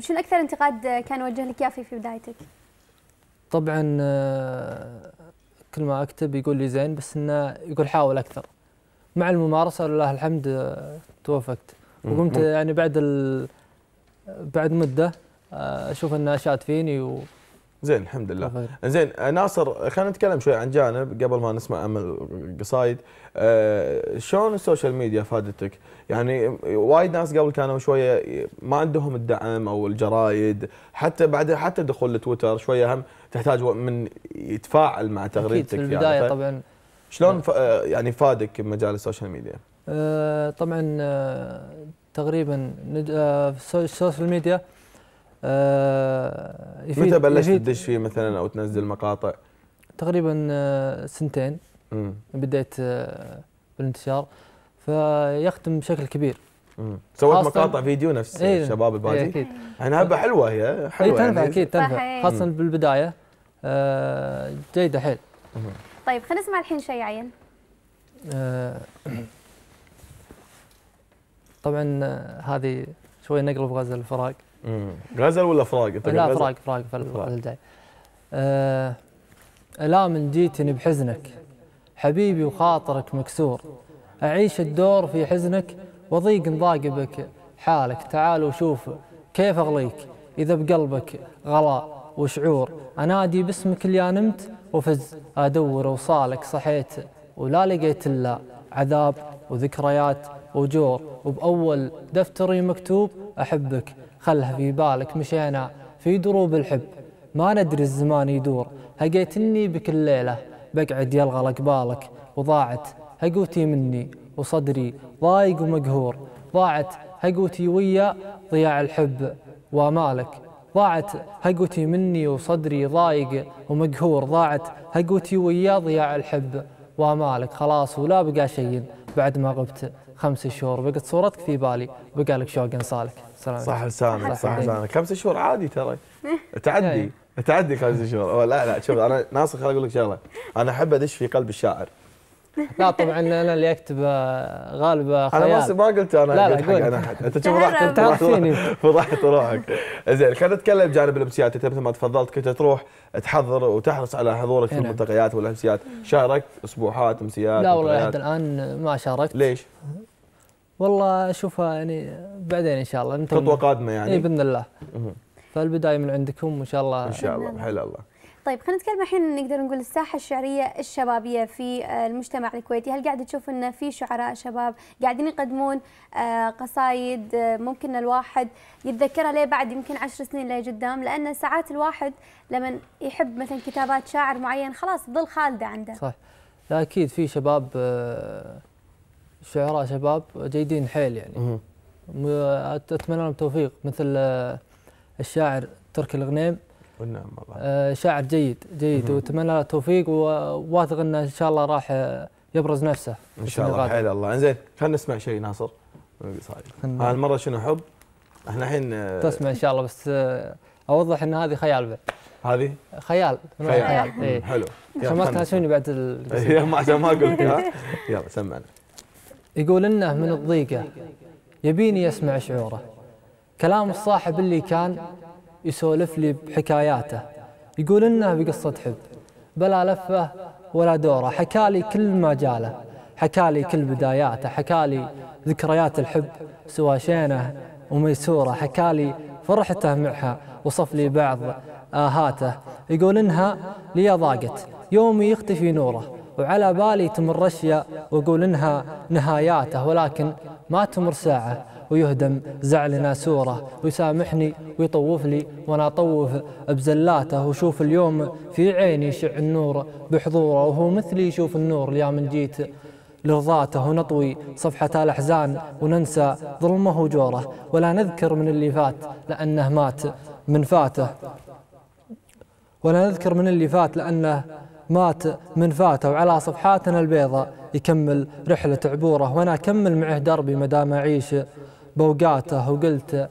شو اكثر انتقاد كان وجه لك اياه في بدايتك؟ طبعا آه، كل ما اكتب يقول لي زين بس انه يقول حاول اكثر مع الممارسه لله الحمد آه، توفقت وقمت يعني بعد ال... بعد مده اشوف انه اشاد فيني و... زين الحمد لله طيب. زين آه، ناصر خلينا نتكلم شوي عن جانب قبل ما نسمع امل قصايد أه شلون السوشيال ميديا فادتك يعني وايد ناس قبل كانوا شويه ما عندهم الدعم او الجرايد حتى بعد حتى دخول التويتر شويه هم تحتاج من يتفاعل مع تغريدتك في يعني. البدايه يعني طبعا شلون آه، يعني فادك مجال السوشيال ميديا أه طبعا آه، تقريبا في السوشيال ميديا آه، يفيد متى بلشت تدش فيه مثلا او تنزل مقاطع؟ تقريبا آه، سنتين مم. بديت آه، بالانتشار فيختم بشكل كبير مم. سويت مقاطع فيديو نفس ايه الشباب الباجي ايه اكيد يعني هبه حلوه هي إيه، حلوه ايه تنفع يعني اكيد تنفع خاصه مم. بالبدايه جيده حيل طيب خلينا نسمع الحين شيء عين [clears throat] طبعا هذه شوي نقلب غزل الفراق غزل ولا فراق؟ انت لا فراق فراق الفراق الجاي آه لا من جيتني بحزنك حبيبي وخاطرك مكسور أعيش الدور في حزنك وضيق ضاق بك حالك تعال وشوف كيف أغليك إذا بقلبك غلاء وشعور أنادي باسمك اللي نمت وفز أدور وصالك صحيت ولا لقيت إلا عذاب وذكريات وجور وبأول دفتري مكتوب أحبك خلها في بالك مشينا في دروب الحب ما ندري الزمان يدور هقيتني بك الليلة بقعد يلغلك بالك وضاعت هقوتي مني وصدري ضايق ومقهور ضاعت هقوتي ويا ضياع الحب وامالك ضاعت هقوتي مني وصدري ضايق ومقهور ضاعت هقوتي ويا ضياع الحب وامالك خلاص ولا بقى شيء بعد ما غبت خمس شهور بقت صورتك في بالي بقى لك شوق انصالك سلام صح لسانك صح لسانك إيه. خمس شهور عادي ترى إيه. تعدي إيه. تعدي خمس شهور لا لا شوف انا ناصر خليني اقول لك شغله انا احب ادش في قلب الشاعر لا طبعا انا اللي اكتب آه، غالبا آه، خيال انا ما قلت انا لا لا قول انا احد انت شوف فضحت فضحت روحك زين خلينا نتكلم بجانب الامسيات انت مثل ما تفضلت كنت تروح تحضر وتحرص على حضورك في نعم. الملتقيات والامسيات شاركت اسبوعات امسيات لا والله لحد الان ما شاركت ليش؟ والله اشوفها يعني بعدين ان شاء الله انت خطوه قادمه يعني إيه باذن الله فالبدايه من عندكم وان شاء الله ان شاء الله نعم. حيا الله طيب خلينا نتكلم الحين نقدر نقول الساحه الشعريه الشبابيه في آه، المجتمع الكويتي، هل قاعد تشوف ان في شعراء شباب قاعدين يقدمون آه، قصايد آه، ممكن الواحد يتذكرها ليه بعد يمكن عشر سنين لقدام؟ لان ساعات الواحد لما يحب مثلا كتابات شاعر معين خلاص تظل خالده عنده. صح. لا اكيد في شباب شعراء شباب جيدين حيل يعني اتمنى لهم التوفيق مثل آه، الشاعر تركي الغنيم والنعم والله آه، شاعر جيد جيد واتمنى له التوفيق وواثق انه ان شاء الله راح آه، يبرز نفسه ان شاء الله حيل الله انزين خلينا نسمع شيء ناصر هالمره شنو حب احنا الحين تسمع ان شاء الله بس اوضح ان هذه خيال بعد هذه خيال خيال, خيال. إيه. حلو عشان ما تهاشوني بعد [laughs] عشان ما قلت يلا سمعنا يقول إنه من الضيقة يبيني أسمع شعوره كلام الصاحب اللي كان يسولف لي بحكاياته يقول إنه بقصة حب بلا لفة ولا دورة حكالي كل ما جاله حكالي كل بداياته حكالي ذكريات الحب شينه وميسورة حكالي فرحته معها وصف لي بعض آهاته يقول إنها لي ضاقت يومي يختفي نوره وعلى بالي تمر رشية وأقول إنها نهاياته ولكن ما تمر ساعة ويهدم زعلنا سوره ويسامحني ويطوف لي وانا اطوف بزلاته وشوف اليوم في عيني يشع النور بحضوره وهو مثلي يشوف النور يا من جيت لرضاته ونطوي صفحة الأحزان وننسى ظلمه وجوره ولا نذكر من اللي فات لأنه مات من فاته ولا نذكر من اللي فات لأنه مات من فاته وعلى صفحاتنا البيضاء يكمل رحلة عبوره وأنا أكمل معه دربي ما دام أعيش بوقاته وقلت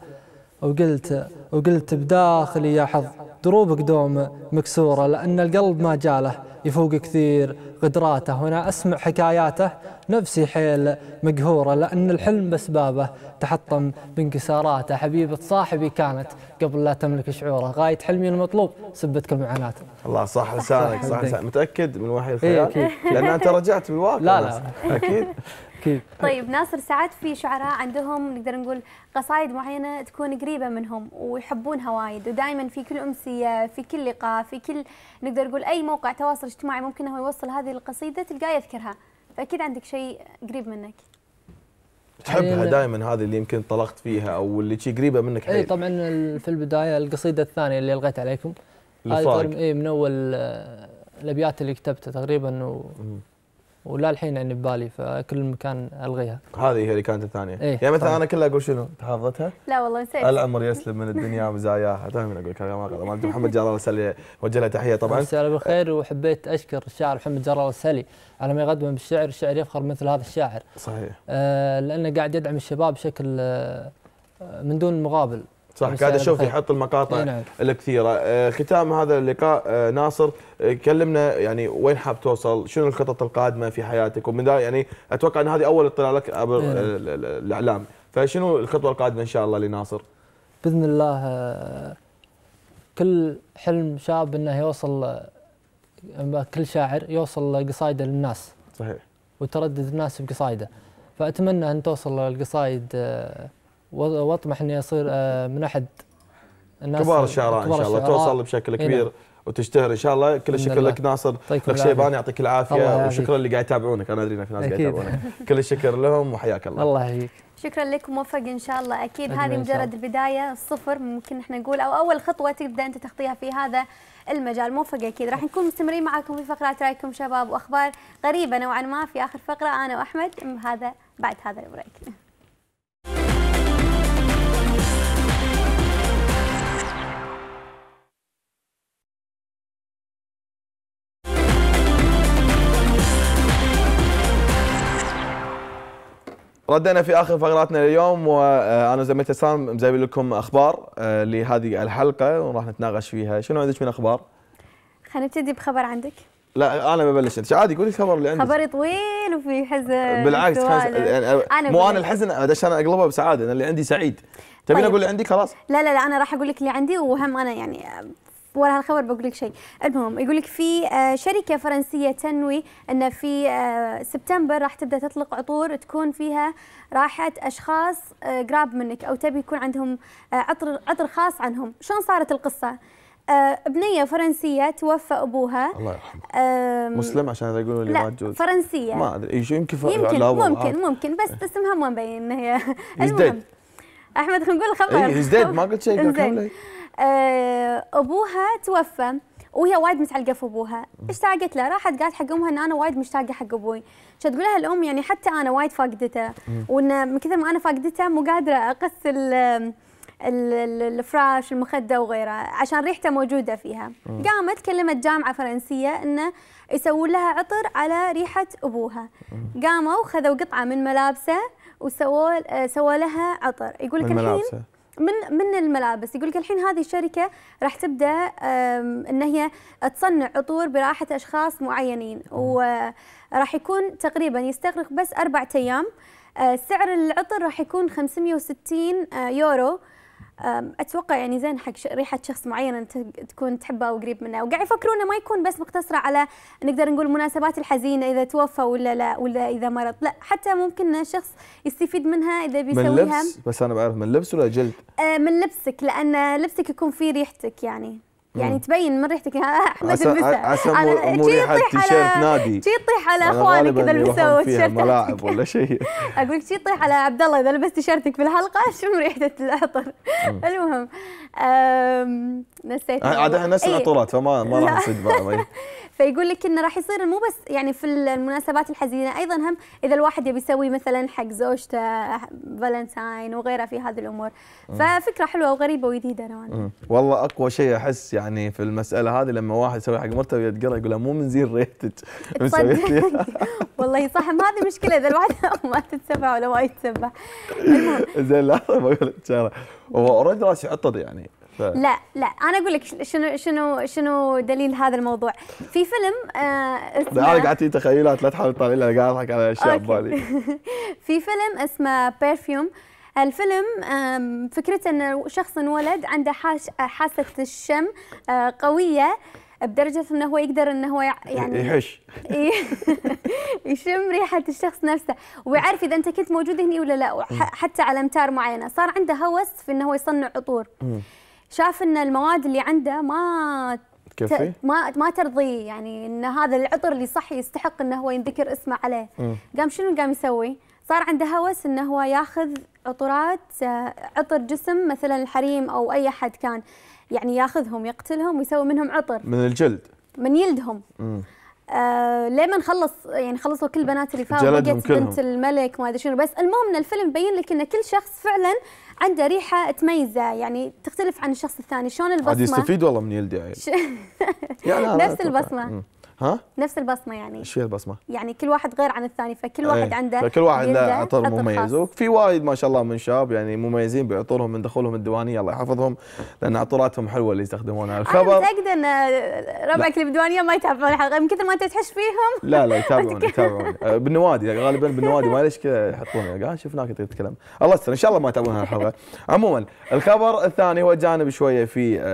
وقلت وقلت بداخلي يا حظ دروبك دوم مكسورة لأن القلب ما جاله يفوق كثير قدراته هنا اسمع حكاياته نفسي حيل مقهوره لان الحلم باسبابه تحطم بانكساراته حبيبه صاحبي كانت قبل لا تملك شعوره غايه حلمي المطلوب سبتك معاناته الله صح لسانك صح لسانك متاكد من وحي إيه، الخيال إيه لان انت رجعت بالواقع لا لا اكيد [laughs] كيف طيب ناصر ساعات في شعراء عندهم نقدر نقول قصائد معينه تكون قريبه منهم ويحبونها وايد ودائما في كل امسيه في كل لقاء في كل نقدر نقول اي موقع تواصل اجتماعي ممكن هو يوصل هذه القصيده تلقاه يذكرها فاكيد عندك شيء قريب منك تحبها إيه. دائما هذه اللي يمكن طلقت فيها او اللي شيء قريبه منك إيه، حيل اي طبعا في البدايه القصيده الثانيه اللي الغيت عليكم هذه اي إيه، من اول آه، الابيات اللي كتبتها تقريبا و... ولا الحين يعني ببالي فكل مكان الغيها هذه هي اللي كانت الثانيه إيه يعني مثلا انا كلها اقول شنو تحفظتها لا والله نسيت العمر يسلم من الدنيا ومزاياها [laughs] دائما اقول كلام غلط مالت محمد جلال السلي وجه له تحيه طبعا مساء بالخير وحبيت اشكر الشاعر محمد جلال السلي على ما يقدمه بالشعر الشعر يفخر مثل هذا الشاعر صحيح آه لانه قاعد يدعم الشباب بشكل آه من دون مقابل صح قاعد اشوف يحط المقاطع نعم. الكثيره آه، ختام هذا اللقاء آه، ناصر آه، كلمنا يعني وين حاب توصل شنو الخطط القادمه في حياتك ومن يعني اتوقع ان هذه اول اطلاع لك عبر نعم. الاعلام فشنو الخطوه القادمه ان شاء الله لناصر باذن الله كل حلم شاب انه يوصل كل شاعر يوصل قصايده للناس صحيح وتردد الناس بقصايده فاتمنى ان توصل القصايد واطمح اني اصير آه، من احد الناس كبار الشعراء ان شاء الله توصل بشكل إيه، كبير نعم. وتشتهر ان شاء الله كل الشكر طيب، لك ناصر لك شيبان يعطيك العافيه وشكرا اللي قاعد يتابعونك انا ادري ان في ناس قاعد يتابعونك كل الشكر لهم وحياك الله الله يحييك شكرا لك موفق ان شاء الله اكيد هذه مجرد البدايه الصفر ممكن احنا نقول او اول خطوه تبدا انت تخطيها في هذا المجال موفق اكيد راح نكون مستمرين معاكم في فقرات رايكم شباب واخبار غريبه نوعا ما في اخر فقره انا واحمد هذا بعد هذا البريك ردينا في اخر فقراتنا اليوم وانا زميلتي سام مزيب لكم اخبار آه، لهذه الحلقه وراح نتناقش فيها شنو عندك من اخبار؟ خلينا نبتدي بخبر عندك لا انا ببلش انت عادي قولي الخبر اللي عندك خبري طويل وفي حزن بالعكس يعني أنا مو انا الحزن عشان اقلبها بسعاده انا اللي عندي سعيد تبين طيب. اقول اللي عندي خلاص لا لا لا انا راح اقول لك اللي عندي وهم انا يعني ولا هالخبر بقول لك شيء المهم يقول لك في آه، شركه فرنسيه تنوي ان في آه، سبتمبر راح تبدا تطلق عطور تكون فيها راحه اشخاص آه، قراب منك او تبي يكون عندهم عطر عطر خاص عنهم شلون صارت القصه بنيه فرنسيه توفى ابوها الله يرحمه مسلم عشان هذا يقولون لي ما تجوز فرنسيه ما ادري يمكن يمكن ممكن ممكن بس اسمها ما مبين ان هي المهم احمد خلينا نقول الخبر ايه ما قلت شيء [laughs] آه، ابوها توفى وهي وايد متعلقه في ابوها اشتاقت له راحت قالت حق امها ان انا وايد مشتاقه حق ابوي تقول لها الام يعني حتى انا وايد فاقدته وان من كثر ما انا فاقدته مو قادره اغسل الفراش المخده وغيره عشان ريحته موجوده فيها قامت كلمت جامعه فرنسيه انه يسوون لها عطر على ريحه ابوها قاموا خذوا قطعه من ملابسه وسووا آه، سووا لها عطر يقول لك الحين من من الملابس يقول لك الحين هذه الشركه راح تبدا ان هي تصنع عطور براحه اشخاص معينين وراح آه، يكون تقريبا يستغرق بس اربع ايام آه، سعر العطر راح يكون 560 آه، يورو اتوقع يعني زين حق ريحه شخص معين تكون تحبه وقريب منه وقاعد يفكرون ما يكون بس مقتصره على نقدر نقول المناسبات الحزينه اذا توفى ولا لا ولا اذا مرض لا حتى ممكن شخص يستفيد منها اذا بيسويها من لبس بس انا بعرف من لبس ولا جلد أه، من لبسك لان لبسك يكون فيه ريحتك يعني يعني تبين من ريحتك يا احمد المساء عسى مو ريحه تيشيرت نادي شي تطيح على اخوانك اذا لبسوا تيشيرت ملاعب ولا شيء [laughs] اقول لك شي تطيح على عبد الله اذا لبس تيشيرتك في الحلقه [laughs] شم ريحه العطر المهم نسيت عاد احنا نفس العطورات إيه. فما ما راح [laughs] نصدق فيقول لك انه راح يصير مو بس يعني في المناسبات الحزينه ايضا هم اذا الواحد يبي يسوي مثلا حق زوجته فالنتاين وغيره في هذه الامور ففكره حلوه وغريبه وجديده نوعا والله اقوى شيء احس يعني في المساله هذه لما واحد يسوي حق مرته ويتقرا يقول مو من زين ريتك [laughs] [laughs] والله صح ما هذه مشكله اذا الواحد [laughs] ما تتسبع ولا ما يتسبع المهم زين لحظه بقول لك هو اوريدي راسي عطر يعني ف... لا لا انا اقول لك شنو شنو شنو دليل هذا الموضوع في فيلم آه، اسمه انا قاعد تخيلات لا تحاول تطالع انا قاعد اضحك على اشياء ببالي [laughs] في فيلم اسمه بيرفيوم الفيلم فكرته ان شخص انولد عنده حاسه الشم آه، قويه بدرجة انه هو يقدر انه هو يعني يحش [laughs] يشم ريحة الشخص نفسه ويعرف اذا انت كنت موجود هنا ولا لا حتى على امتار معينة صار عنده هوس في انه هو يصنع عطور شاف ان المواد اللي عنده ما تكفي ما ما ترضيه يعني ان هذا العطر اللي صح يستحق انه هو ينذكر اسمه عليه قام شنو قام يسوي صار عنده هوس انه هو ياخذ عطرات آه، عطر جسم مثلا الحريم او اي احد كان يعني ياخذهم يقتلهم ويسوي منهم عطر من الجلد من يلدهم آه ليه ما نخلص يعني خلصوا كل بنات اللي فاتوا بنت الملك ما ادري شنو بس المهم ان الفيلم يبين لك ان كل شخص فعلا عنده ريحه تميزه يعني تختلف عن الشخص الثاني شلون البصمه عادي يستفيد والله من يلدي يعني [laughs] نفس البصمه ها نفس البصمه يعني ايش هي البصمه يعني كل واحد غير عن الثاني فكل إيه. واحد ايه عنده فكل واحد له عطر مميز وفي وايد ما شاء الله من شباب يعني مميزين بعطورهم من دخولهم الديوانيه الله يحفظهم لان عطوراتهم حلوه اللي يستخدمونها الخبر انا متاكده ان ربعك اللي بالديوانيه ما يتابعون الحلقه من كثر ما انت تحش فيهم لا لا يتابعون [laughs] يتابعون أه، بالنوادي غالبا بالنوادي ما ليش كذا يحطون قال شفناك تتكلم الله يستر ان شاء الله ما يتابعون الحلقه عموما الخبر الثاني هو جانب شويه في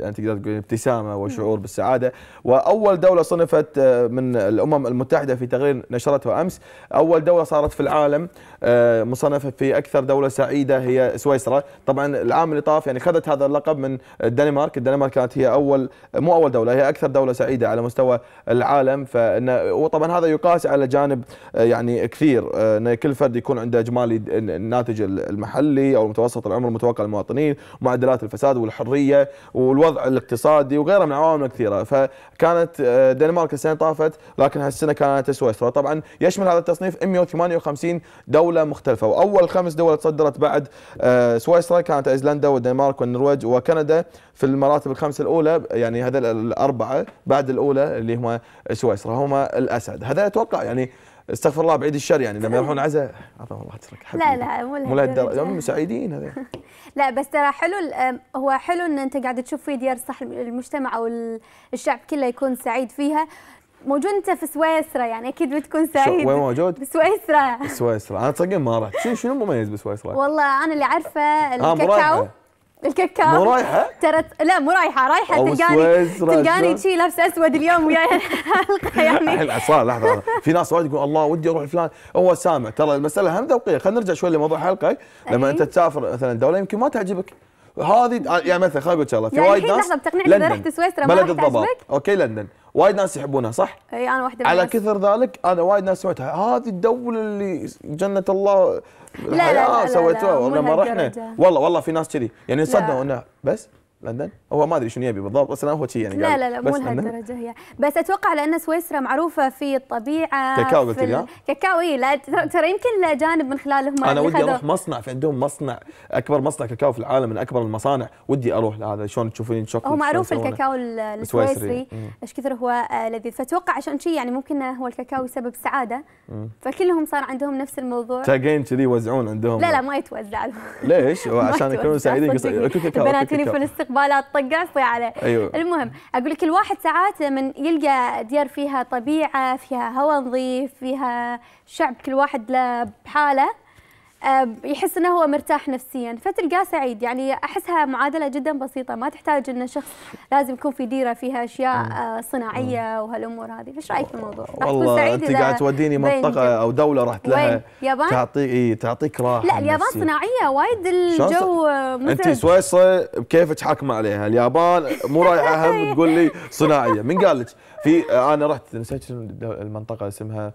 يعني تقدر تقول ابتسامه وشعور نعم. بالسعاده واول دوله صنفت آه، من الامم المتحده في تقرير نشرته امس اول دوله صارت في العالم آه، مصنفه في اكثر دوله سعيده هي سويسرا طبعا العام اللي طاف يعني خذت هذا اللقب من الدنمارك الدنمارك كانت هي اول مو اول دوله هي اكثر دوله سعيده على مستوى العالم فان وطبعا هذا يقاس على جانب آه، يعني كثير ان كل فرد يكون عنده اجمالي الناتج المحلي او متوسط العمر المتوقع للمواطنين معدلات الفساد والحريه وال الوضع الاقتصادي وغيره من عوامل كثيره فكانت الدنمارك آه، السنه طافت لكن هالسنه كانت سويسرا طبعا يشمل هذا التصنيف 158 دوله مختلفه واول خمس دول تصدرت بعد آه، سويسرا كانت ايسلندا والدنمارك والنرويج وكندا في المراتب الخمسه الاولى يعني هذا الاربعه بعد الاولى اللي هم سويسرا هم الاسد هذا اتوقع يعني استغفر الله بعيد الشر يعني لما يروحون عزاء هذا والله اترك لا لا مو لهالدرجه هم سعيدين هذا [laughs] لا بس ترى حلو هو حلو ان انت قاعد تشوف في ديار صح المجتمع او الشعب كله يكون سعيد فيها موجود انت في سويسرا يعني اكيد بتكون سعيد وين موجود؟ [laughs] بسويسرا سويسرا انا تصدقين ما رحت شنو شنو مميز بسويسرا؟ والله انا اللي عارفه آه، الكاكاو آه الكاكاو مو رايحه ترى لا مو رايحه رايحه تلقاني تلقاني شي لابسه اسود اليوم وياي الحلقه يعني صار لحظه في ناس وايد يقول الله ودي اروح فلان هو سامع ترى المساله هم ذوقيه خلينا نرجع شوي لموضوع حلقه لما انت تسافر مثلا دوله يمكن ما تعجبك هذه يعني مثلا خليني اقول لك في يعني وايد ناس لندن رحت سويسرا ما بلد الضباب اوكي لندن وايد ناس يحبونها صح؟ اي انا واحده من على كثر ذلك انا وايد ناس سويتها هذه الدوله اللي جنه الله لا لا لا, لا سويتوها لما رحنا والله والله في ناس كذي يعني صدقوا انه بس لندن هو ما ادري شنو يبي بالضبط بس انا هو شيء يعني لا لا لا مو لهالدرجه هي بس اتوقع لان سويسرا معروفه في الطبيعه كاكاو قلت لي كاكاو اي لا ترى يمكن جانب من خلالهم انا يعني ودي اروح مصنع في عندهم مصنع اكبر مصنع كاكاو في العالم من اكبر المصانع ودي اروح لهذا شلون تشوفين الشوكولاته هو معروف الكاكاو السويسري ايش كثر هو آه، لذيذ فاتوقع عشان شيء يعني ممكن هو الكاكاو سبب سعاده فكلهم صار عندهم نفس الموضوع تاجين كذي يوزعون عندهم لا لا ما يتوزع ليش؟ [laughs] عشان يكونوا سعيدين البنات هنا في بالا تطق عصي يعني. عليه أيوه. المهم اقول لك الواحد ساعات من يلقى ديار فيها طبيعه فيها هواء نظيف فيها شعب كل واحد له بحاله آه، يحس انه هو مرتاح نفسيا فتلقاه سعيد يعني احسها معادله جدا بسيطه ما تحتاج ان شخص لازم يكون في ديره فيها اشياء آه، صناعيه وهالامور هذه ايش رايك في الموضوع والله انت قاعد توديني منطقه او دوله رحت لها يابان تعطي إيه تعطيك راحه لا اليابان نفسي. صناعيه وايد الجو انت سويسرا بكيفك حاكمه عليها اليابان مو رايحه هم [laughs] تقول لي صناعيه من قال لك في آه، انا رحت نسيت المنطقه اسمها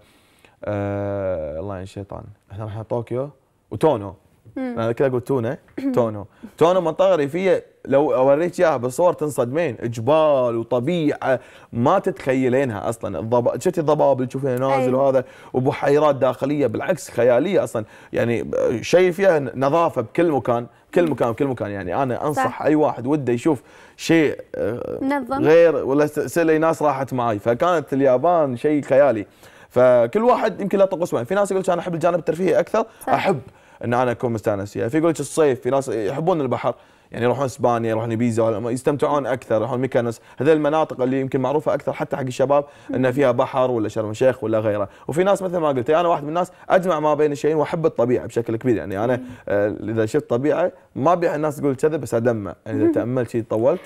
آه الله يعين الشيطان احنا رحنا طوكيو وتونو انا كذا اقول تونه [clears throat] تونو تونو منطقه ريفيه لو اوريك اياها بالصور تنصدمين جبال وطبيعه ما تتخيلينها اصلا الضب... شفتي الضباب اللي تشوفينه نازل وهذا وبحيرات داخليه بالعكس خياليه اصلا يعني شيء فيها نظافه بكل مكان كل مكان كل مكان يعني انا انصح صح. اي واحد وده يشوف شيء آه، غير ولا سلي ناس راحت معي فكانت اليابان شيء خيالي فكل واحد يمكن له طق اسبوعين في ناس يقول انا احب الجانب الترفيهي اكثر صح. احب ان انا اكون مستانس يعني في يقول لك الصيف في ناس يحبون البحر يعني يروحون اسبانيا يروحون بيزا يستمتعون اكثر يروحون ميكانس هذه المناطق اللي يمكن معروفه اكثر حتى حق الشباب ان فيها بحر ولا شرم الشيخ ولا غيره وفي ناس مثل ما قلت انا واحد من الناس اجمع ما بين الشيئين واحب الطبيعه بشكل كبير يعني انا آه، اذا شفت طبيعه ما ابي الناس تقول كذا بس ادمع يعني اذا تاملت شيء طولت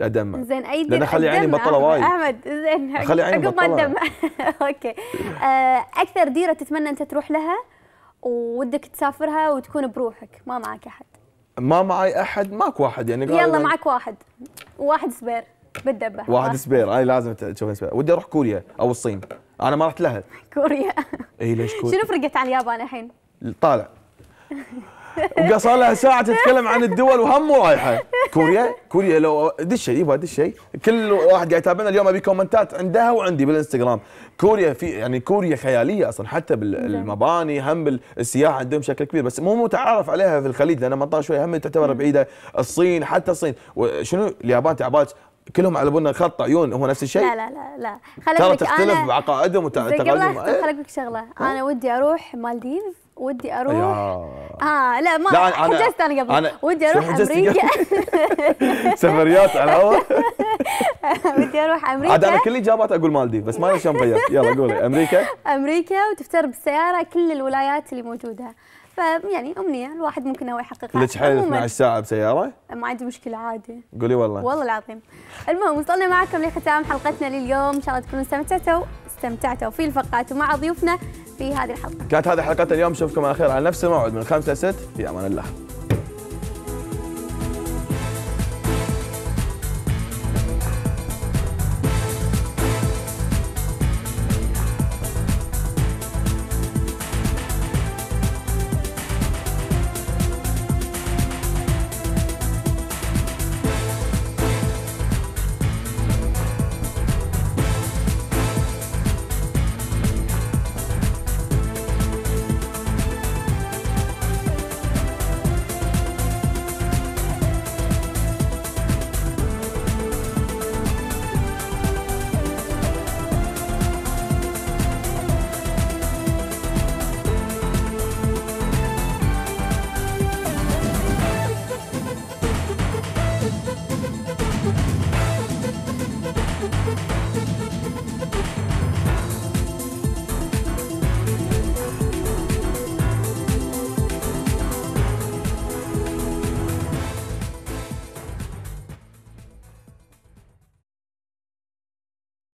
ادمع زين اي لان اخلي عيني بطله وايد احمد زين اخلي عيني بطله [laughs] اوكي آه، اكثر ديره تتمنى انت تروح لها ودك تسافرها وتكون بروحك ما معك احد ما معي احد ماكو واحد يعني يلا معك واحد واحد سبير بالدبه واحد سبير انا لازم تشوف سبير ودي اروح كوريا او الصين انا ما رحت لها كوريا اي ليش كوريا شنو فرقت عن اليابان الحين؟ طالع وقصر لها ساعه تتكلم عن الدول وهم رايحه كوريا كوريا لو دي الشيء يبغى دي الشيء كل واحد قاعد يتابعنا اليوم ابي كومنتات عندها وعندي بالانستغرام كوريا في يعني كوريا خياليه اصلا حتى بالمباني نعم. هم بالسياحه عندهم بشكل كبير بس مو متعارف عليها في الخليج لان منطقه شوي هم تعتبر نعم. بعيده الصين حتى الصين شنو اليابان تعبات كلهم على بنا خط عيون هو نفس الشيء لا لا لا لا خليني ترى تختلف بعقائدهم وتقاليدهم خليني اقول لك شغله إيه؟ انا ودي اروح مالديف ودي اروح اه لا ما لا أنا حجزت انا قبل أنا ودي اروح امريكا [laughs] سفريات على الاول [laughs] ودي اروح امريكا عاد انا كل الاجابات اقول مالديف بس ما ادري شلون غيرت يلا قولي امريكا امريكا وتفتر بالسياره كل الولايات اللي موجوده ف يعني امنيه الواحد ممكن هو يحققها لك حيل 12 ساعه بسياره؟ ما عندي مشكله عادي قولي والله والله العظيم المهم وصلنا معكم لختام حلقتنا لليوم ان شاء الله تكونوا استمتعتوا استمتعتوا في الفقرات ومع ضيوفنا في هذه الحلقه كانت هذه حلقتنا اليوم نشوفكم على خير على نفس الموعد من 5 ل 6 في امان الله